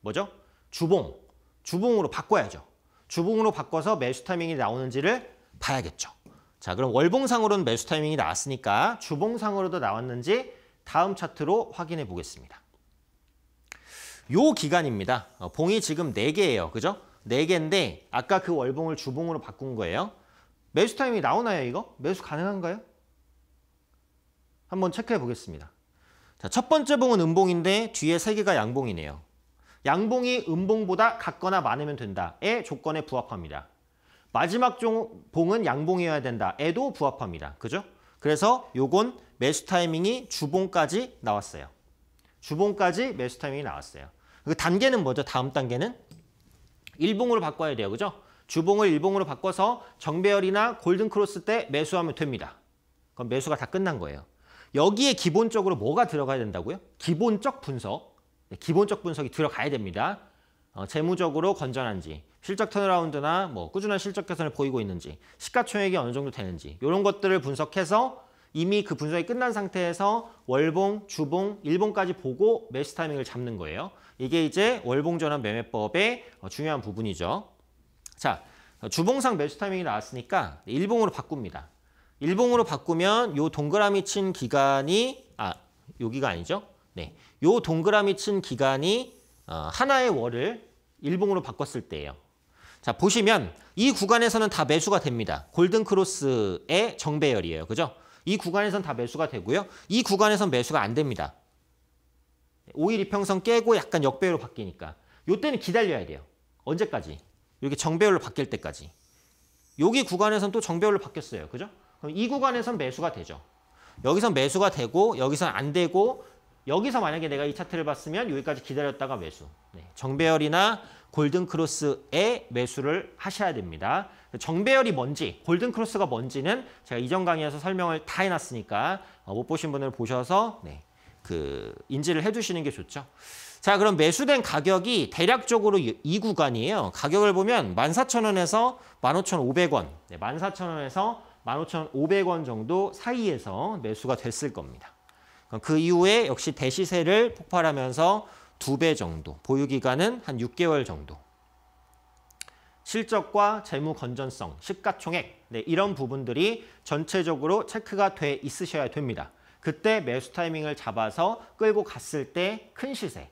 뭐죠? 주봉. 주봉으로 바꿔야죠. 주봉으로 바꿔서 매수 타이밍이 나오는지를 봐야겠죠. 자, 그럼 월봉상으로는 매수 타이밍이 나왔으니까 주봉상으로도 나왔는지 다음 차트로 확인해 보겠습니다. 요 기간입니다. 어, 봉이 지금 4개예요. 그죠? 4개인데 아까 그 월봉을 주봉으로 바꾼 거예요. 매수 타이밍이 나오나요, 이거? 매수 가능한가요? 한번 체크해 보겠습니다. 자, 첫 번째 봉은 음봉인데 뒤에 3개가 양봉이네요. 양봉이 음봉보다 같거나 많으면 된다의 조건에 부합합니다. 마지막 종, 봉은 양봉이어야 된다에도 부합합니다. 그죠? 그래서 요건 매수 타이밍이 주봉까지 나왔어요. 주봉까지 매수 타이밍이 나왔어요. 그 단계는 뭐죠? 다음 단계는 일봉으로 바꿔야 돼요. 그죠? 주봉을 일봉으로 바꿔서 정배열이나 골든크로스 때 매수하면 됩니다. 그럼 매수가 다 끝난 거예요. 여기에 기본적으로 뭐가 들어가야 된다고요? 기본적 분석. 네, 기본적 분석이 들어가야 됩니다. 어, 재무적으로 건전한지, 실적 턴어라운드나 뭐 꾸준한 실적 개선을 보이고 있는지, 시가총액이 어느 정도 되는지 이런 것들을 분석해서 이미 그 분석이 끝난 상태에서 월봉, 주봉, 일봉까지 보고 매수 타이밍을 잡는 거예요. 이게 이제 월봉 전환 매매법의 어, 중요한 부분이죠. 자, 어, 주봉상 매수 타이밍이 나왔으니까 일봉으로 바꿉니다. 일봉으로 바꾸면 요 동그라미 친 기간이 아, 요기가 아니죠. 네, 요 동그라미 친 기간이 어, 하나의 월을 일봉으로 바꿨을 때예요. 자 보시면 이 구간에서는 다 매수가 됩니다. 골든 크로스의 정배열이에요. 그죠? 이 구간에선 다 매수가 되고요. 이 구간에선 매수가 안 됩니다. 5일 이평선 깨고 약간 역배열로 바뀌니까 요때는 기다려야 돼요. 언제까지? 이렇게 정배열로 바뀔 때까지. 여기 구간에선 또 정배열로 바뀌었어요. 그죠? 그럼 이 구간에선 매수가 되죠. 여기서 매수가 되고 여기선 안 되고 여기서 만약에 내가 이 차트를 봤으면 여기까지 기다렸다가 매수. 네. 정배열이나 골든크로스에 매수를 하셔야 됩니다. 정배열이 뭔지, 골든크로스가 뭔지는 제가 이전 강의에서 설명을 다 해놨으니까 어, 못 보신 분을 보셔서 네. 그 인지를 해주시는게 좋죠. 자 그럼 매수된 가격이 대략적으로 이 구간이에요. 가격을 보면 14,000원에서 15,500원, 네, 14,000원에서 15,500원 정도 사이에서 매수가 됐을 겁니다. 그 이후에 역시 대시세를 폭발하면서 두 배 정도, 보유 기간은 한 6개월 정도. 실적과 재무 건전성, 시가총액 네, 이런 부분들이 전체적으로 체크가 돼 있으셔야 됩니다. 그때 매수 타이밍을 잡아서 끌고 갔을 때 큰 시세.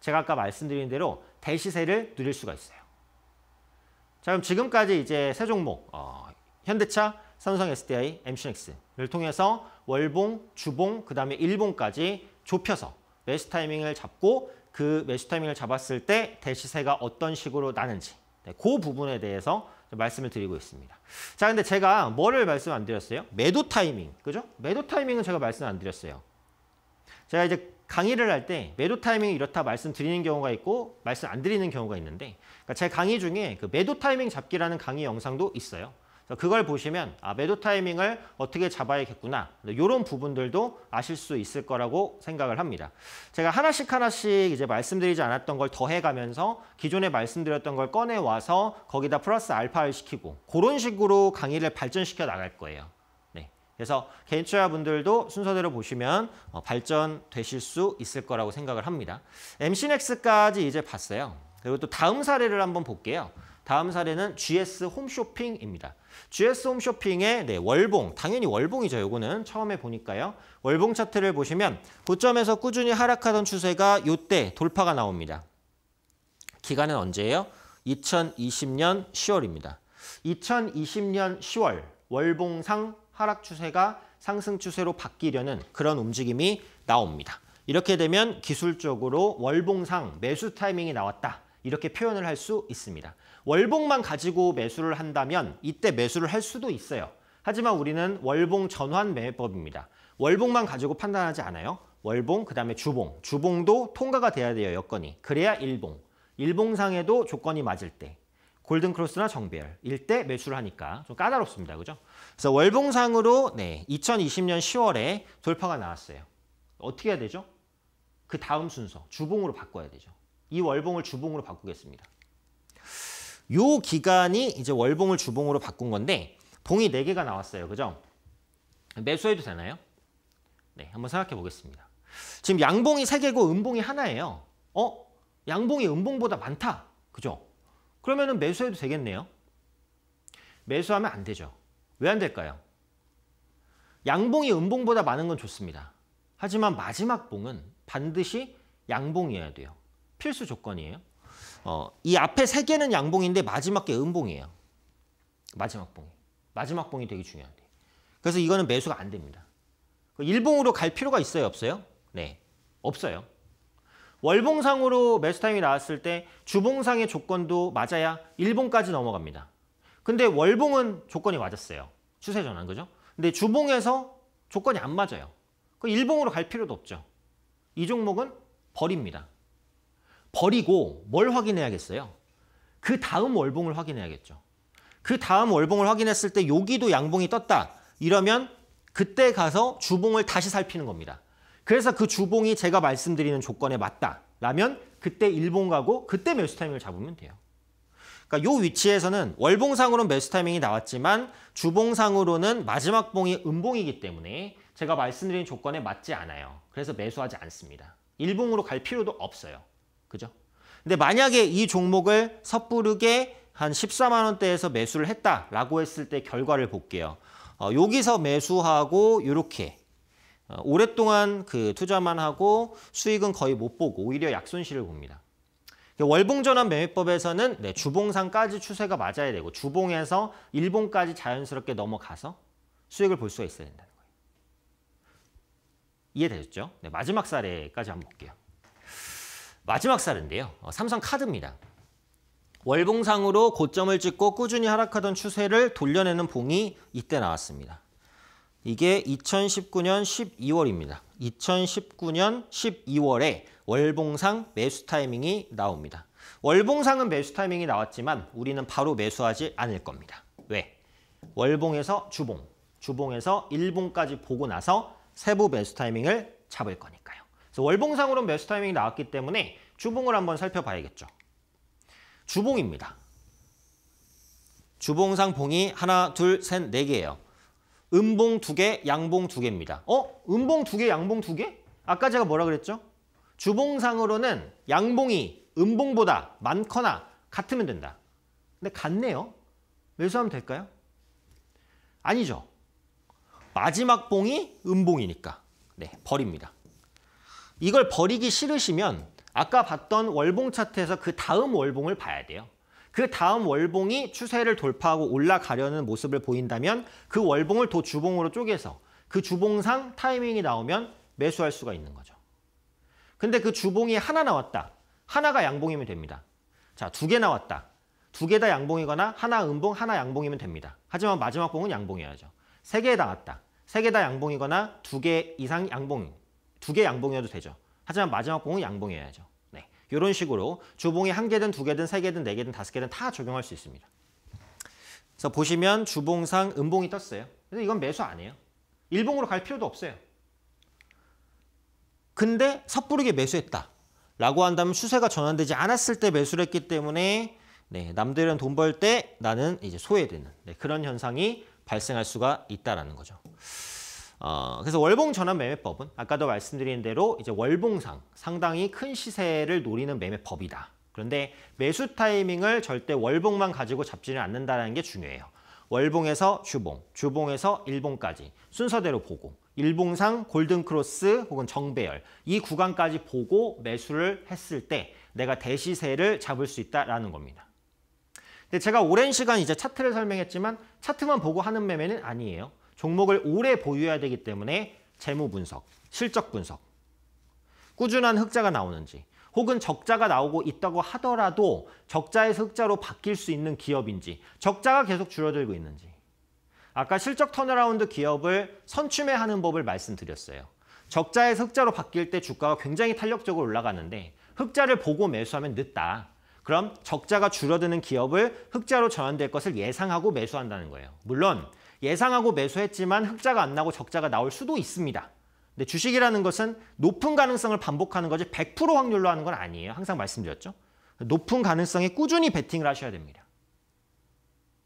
제가 아까 말씀드린 대로 대시세를 누릴 수가 있어요. 자 그럼 지금까지 이제 세 종목 어, 현대차, 삼성 SDI, m c x 를 통해서 월봉, 주봉, 그 다음에 일봉까지 좁혀서 매수 타이밍을 잡고 그 매수 타이밍을 잡았을 때 대시세가 어떤 식으로 나는지 네, 그 부분에 대해서 말씀을 드리고 있습니다. 자, 근데 제가 뭐를 말씀 안 드렸어요? 매도 타이밍, 그죠? 매도 타이밍은 제가 말씀 안 드렸어요. 제가 이제 강의를 할 때 매도 타이밍이 이렇다 말씀드리는 경우가 있고 말씀 안 드리는 경우가 있는데 그러니까 제 강의 중에 그 매도 타이밍 잡기라는 강의 영상도 있어요. 그걸 보시면 아, 매도 타이밍을 어떻게 잡아야겠구나. 이런 부분들도 아실 수 있을 거라고 생각을 합니다. 제가 하나씩 하나씩 이제 말씀드리지 않았던 걸 더해가면서 기존에 말씀드렸던 걸 꺼내와서 거기다 플러스 알파를 시키고 그런 식으로 강의를 발전시켜 나갈 거예요. 네. 그래서 개인 투자분들도 순서대로 보시면 어, 발전되실 수 있을 거라고 생각을 합니다. MCNX까지 이제 봤어요. 그리고 또 다음 사례를 한번 볼게요. 다음 사례는 GS 홈쇼핑입니다. GS 홈쇼핑의 네, 월봉, 당연히 월봉이죠. 요거는 처음에 보니까요. 월봉 차트를 보시면 고점에서 꾸준히 하락하던 추세가 요때 돌파가 나옵니다. 기간은 언제예요? 2020년 10월입니다. 2020년 10월 월봉상 하락 추세가 상승 추세로 바뀌려는 그런 움직임이 나옵니다. 이렇게 되면 기술적으로 월봉상 매수 타이밍이 나왔다. 이렇게 표현을 할 수 있습니다. 월봉만 가지고 매수를 한다면 이때 매수를 할 수도 있어요. 하지만 우리는 월봉 전환 매매법입니다. 월봉만 가지고 판단하지 않아요. 월봉, 그 다음에 주봉. 주봉도 통과가 돼야 돼요, 여건이. 그래야 일봉. 일봉상에도 조건이 맞을 때. 골든크로스나 정배열 일대 매수를 하니까 좀 까다롭습니다. 그죠? 그래서 월봉상으로 네, 2020년 10월에 돌파가 나왔어요. 어떻게 해야 되죠? 그 다음 순서, 주봉으로 바꿔야 되죠. 이 월봉을 주봉으로 바꾸겠습니다. 요 기간이 이제 월봉을 주봉으로 바꾼 건데 봉이 4개가 나왔어요. 그죠? 매수해도 되나요? 네, 한번 생각해 보겠습니다. 지금 양봉이 3개고 음봉이 하나예요. 어? 양봉이 음봉보다 많다. 그죠? 그러면은 매수해도 되겠네요. 매수하면 안 되죠. 왜 안 될까요? 양봉이 음봉보다 많은 건 좋습니다. 하지만 마지막 봉은 반드시 양봉이어야 돼요. 필수 조건이에요. 어, 이 앞에 세 개는 양봉인데 마지막 게 음봉이에요. 마지막 봉 마지막 봉이 되게 중요한데. 그래서 이거는 매수가 안 됩니다. 그 일봉으로 갈 필요가 있어요, 없어요? 네. 없어요. 월봉상으로 매수 타임이 나왔을 때 주봉상의 조건도 맞아야 일봉까지 넘어갑니다. 근데 월봉은 조건이 맞았어요. 추세 전환 그죠? 근데 주봉에서 조건이 안 맞아요. 그 일봉으로 갈 필요도 없죠. 이 종목은 버립니다. 버리고 뭘 확인해야겠어요? 그 다음 월봉을 확인해야겠죠. 그 다음 월봉을 확인했을 때 여기도 양봉이 떴다. 이러면 그때 가서 주봉을 다시 살피는 겁니다. 그래서 그 주봉이 제가 말씀드리는 조건에 맞다. 라면 그때 일봉 가고 그때 매수 타이밍을 잡으면 돼요. 그러니까 요 위치에서는 월봉상으로는 매수 타이밍이 나왔지만 주봉상으로는 마지막 봉이 음봉이기 때문에 제가 말씀드린 조건에 맞지 않아요. 그래서 매수하지 않습니다. 일봉으로 갈 필요도 없어요. 그죠? 근데 만약에 이 종목을 섣부르게 한 14만 원대에서 매수를 했다라고 했을 때 결과를 볼게요. 어, 여기서 매수하고 이렇게 어, 오랫동안 그 투자만 하고 수익은 거의 못 보고 오히려 약손실을 봅니다. 그 월봉전환 매매법에서는 네, 주봉상까지 추세가 맞아야 되고 주봉에서 일봉까지 자연스럽게 넘어가서 수익을 볼 수가 있어야 된다는 거예요. 이해되셨죠? 네, 마지막 사례까지 한번 볼게요. 마지막 사례인데요. 어, 삼성 카드입니다. 월봉상으로 고점을 찍고 꾸준히 하락하던 추세를 돌려내는 봉이 이때 나왔습니다. 이게 2019년 12월입니다. 2019년 12월에 월봉상 매수 타이밍이 나옵니다. 월봉상은 매수 타이밍이 나왔지만 우리는 바로 매수하지 않을 겁니다. 왜? 월봉에서 주봉, 주봉에서 일봉까지 보고 나서 세부 매수 타이밍을 잡을 거니까. 그래서 월봉상으로는 매수 타이밍이 나왔기 때문에 주봉을 한번 살펴봐야겠죠. 주봉입니다. 주봉상 봉이 하나, 둘, 셋, 네 개예요. 음봉 두 개, 양봉 두 개입니다. 어? 음봉 두 개, 양봉 두 개? 아까 제가 뭐라 그랬죠? 주봉상으로는 양봉이 음봉보다 많거나 같으면 된다. 근데 같네요. 매수하면 될까요? 아니죠. 마지막 봉이 음봉이니까. 네, 버립니다. 이걸 버리기 싫으시면 아까 봤던 월봉 차트에서 그 다음 월봉을 봐야 돼요. 그 다음 월봉이 추세를 돌파하고 올라가려는 모습을 보인다면 그 월봉을 도 주봉으로 쪼개서 그 주봉상 타이밍이 나오면 매수할 수가 있는 거죠. 근데 그 주봉이 하나 나왔다. 하나가 양봉이면 됩니다. 자, 두 개 나왔다. 두 개 다 양봉이거나 하나 음봉, 하나 양봉이면 됩니다. 하지만 마지막 봉은 양봉이어야죠. 세 개 나왔다. 세 개 다 양봉이거나 두 개 이상 양봉, 두개양봉이도 되죠. 하지만 마지막 봉은 양봉이야죠 네, 이런 식으로 주봉이 한 개든 두 개든 세 개든 네 개든 다섯 개든 다 적용할 수 있습니다. 그래서 보시면 주봉상 음봉이 떴어요. 그래서 이건 매수 안 해요. 일봉으로 갈 필요도 없어요. 근데 섣부르게 매수했다. 라고 한다면 추세가 전환되지 않았을 때 매수를 했기 때문에 네, 남들은 돈 벌 때 나는 이제 소외되는 네, 그런 현상이 발생할 수가 있다라는 거죠. 어, 그래서 월봉 전환 매매법은 아까도 말씀드린 대로 이제 월봉상 상당히 큰 시세를 노리는 매매법이다. 그런데 매수 타이밍을 절대 월봉만 가지고 잡지는 않는다는 게 중요해요. 월봉에서 주봉, 주봉에서 일봉까지 순서대로 보고 일봉상 골든크로스 혹은 정배열 이 구간까지 보고 매수를 했을 때 내가 대시세를 잡을 수 있다라는 겁니다. 근데 제가 오랜 시간 이제 차트를 설명했지만 차트만 보고 하는 매매는 아니에요. 종목을 오래 보유해야 되기 때문에 재무 분석, 실적 분석, 꾸준한 흑자가 나오는지 혹은 적자가 나오고 있다고 하더라도 적자에서 흑자로 바뀔 수 있는 기업인지 적자가 계속 줄어들고 있는지 아까 실적 턴어라운드 기업을 선춤해하는 법을 말씀드렸어요. 적자에서 흑자로 바뀔 때 주가가 굉장히 탄력적으로 올라가는데 흑자를 보고 매수하면 늦다. 그럼 적자가 줄어드는 기업을 흑자로 전환될 것을 예상하고 매수한다는 거예요. 물론 예상하고 매수했지만 흑자가 안 나고 적자가 나올 수도 있습니다. 근데 주식이라는 것은 높은 가능성을 반복하는 거지 100% 확률로 하는 건 아니에요. 항상 말씀드렸죠. 높은 가능성에 꾸준히 베팅을 하셔야 됩니다.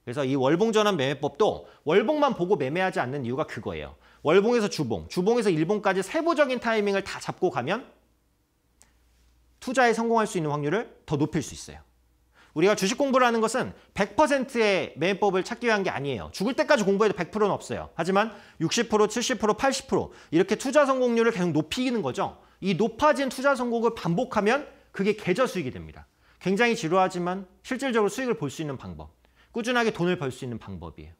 그래서 이 월봉 전환 매매법도 월봉만 보고 매매하지 않는 이유가 그거예요. 월봉에서 주봉, 주봉에서 일봉까지 세부적인 타이밍을 다 잡고 가면 투자에 성공할 수 있는 확률을 더 높일 수 있어요. 우리가 주식 공부를 하는 것은 100%의 매매법을 찾기 위한 게 아니에요. 죽을 때까지 공부해도 100%는 없어요. 하지만 60%, 70%, 80% 이렇게 투자 성공률을 계속 높이는 거죠. 이 높아진 투자 성공을 반복하면 그게 계좌 수익이 됩니다. 굉장히 지루하지만 실질적으로 수익을 볼 수 있는 방법. 꾸준하게 돈을 벌 수 있는 방법이에요.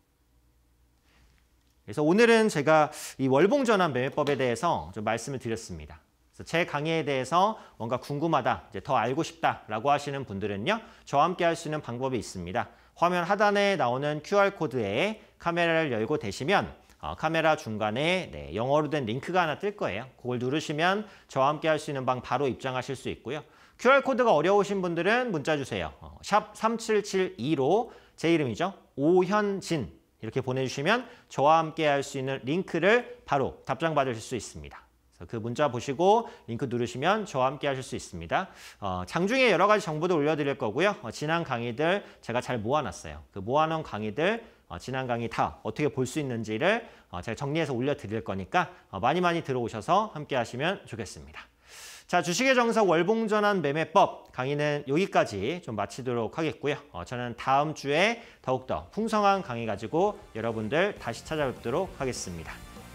그래서 오늘은 제가 이 월봉 전환 매매법에 대해서 좀 말씀을 드렸습니다. 제 강의에 대해서 뭔가 궁금하다, 이제 더 알고 싶다라고 하시는 분들은요. 저와 함께 할 수 있는 방법이 있습니다. 화면 하단에 나오는 QR코드에 카메라를 열고 대시면 어, 카메라 중간에 네, 영어로 된 링크가 하나 뜰 거예요. 그걸 누르시면 저와 함께 할 수 있는 방 바로 입장하실 수 있고요. QR코드가 어려우신 분들은 문자 주세요. 어, 샵 3772로 제 이름이죠. 오현진 이렇게 보내주시면 저와 함께 할 수 있는 링크를 바로 답장 받으실 수 있습니다. 그 문자 보시고 링크 누르시면 저와 함께 하실 수 있습니다. 어, 장중에 여러 가지 정보도 올려드릴 거고요. 어, 지난 강의들 제가 잘 모아놨어요. 그 모아놓은 강의들 어, 지난 강의 다 어떻게 볼 수 있는지를 어, 제가 정리해서 올려드릴 거니까 어, 많이 많이 들어오셔서 함께 하시면 좋겠습니다. 자, 주식의 정석 월봉전환 매매법 강의는 여기까지 좀 마치도록 하겠고요. 어, 저는 다음 주에 더욱더 풍성한 강의 가지고 여러분들 다시 찾아뵙도록 하겠습니다.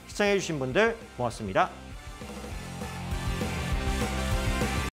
시청해주신 분들 고맙습니다.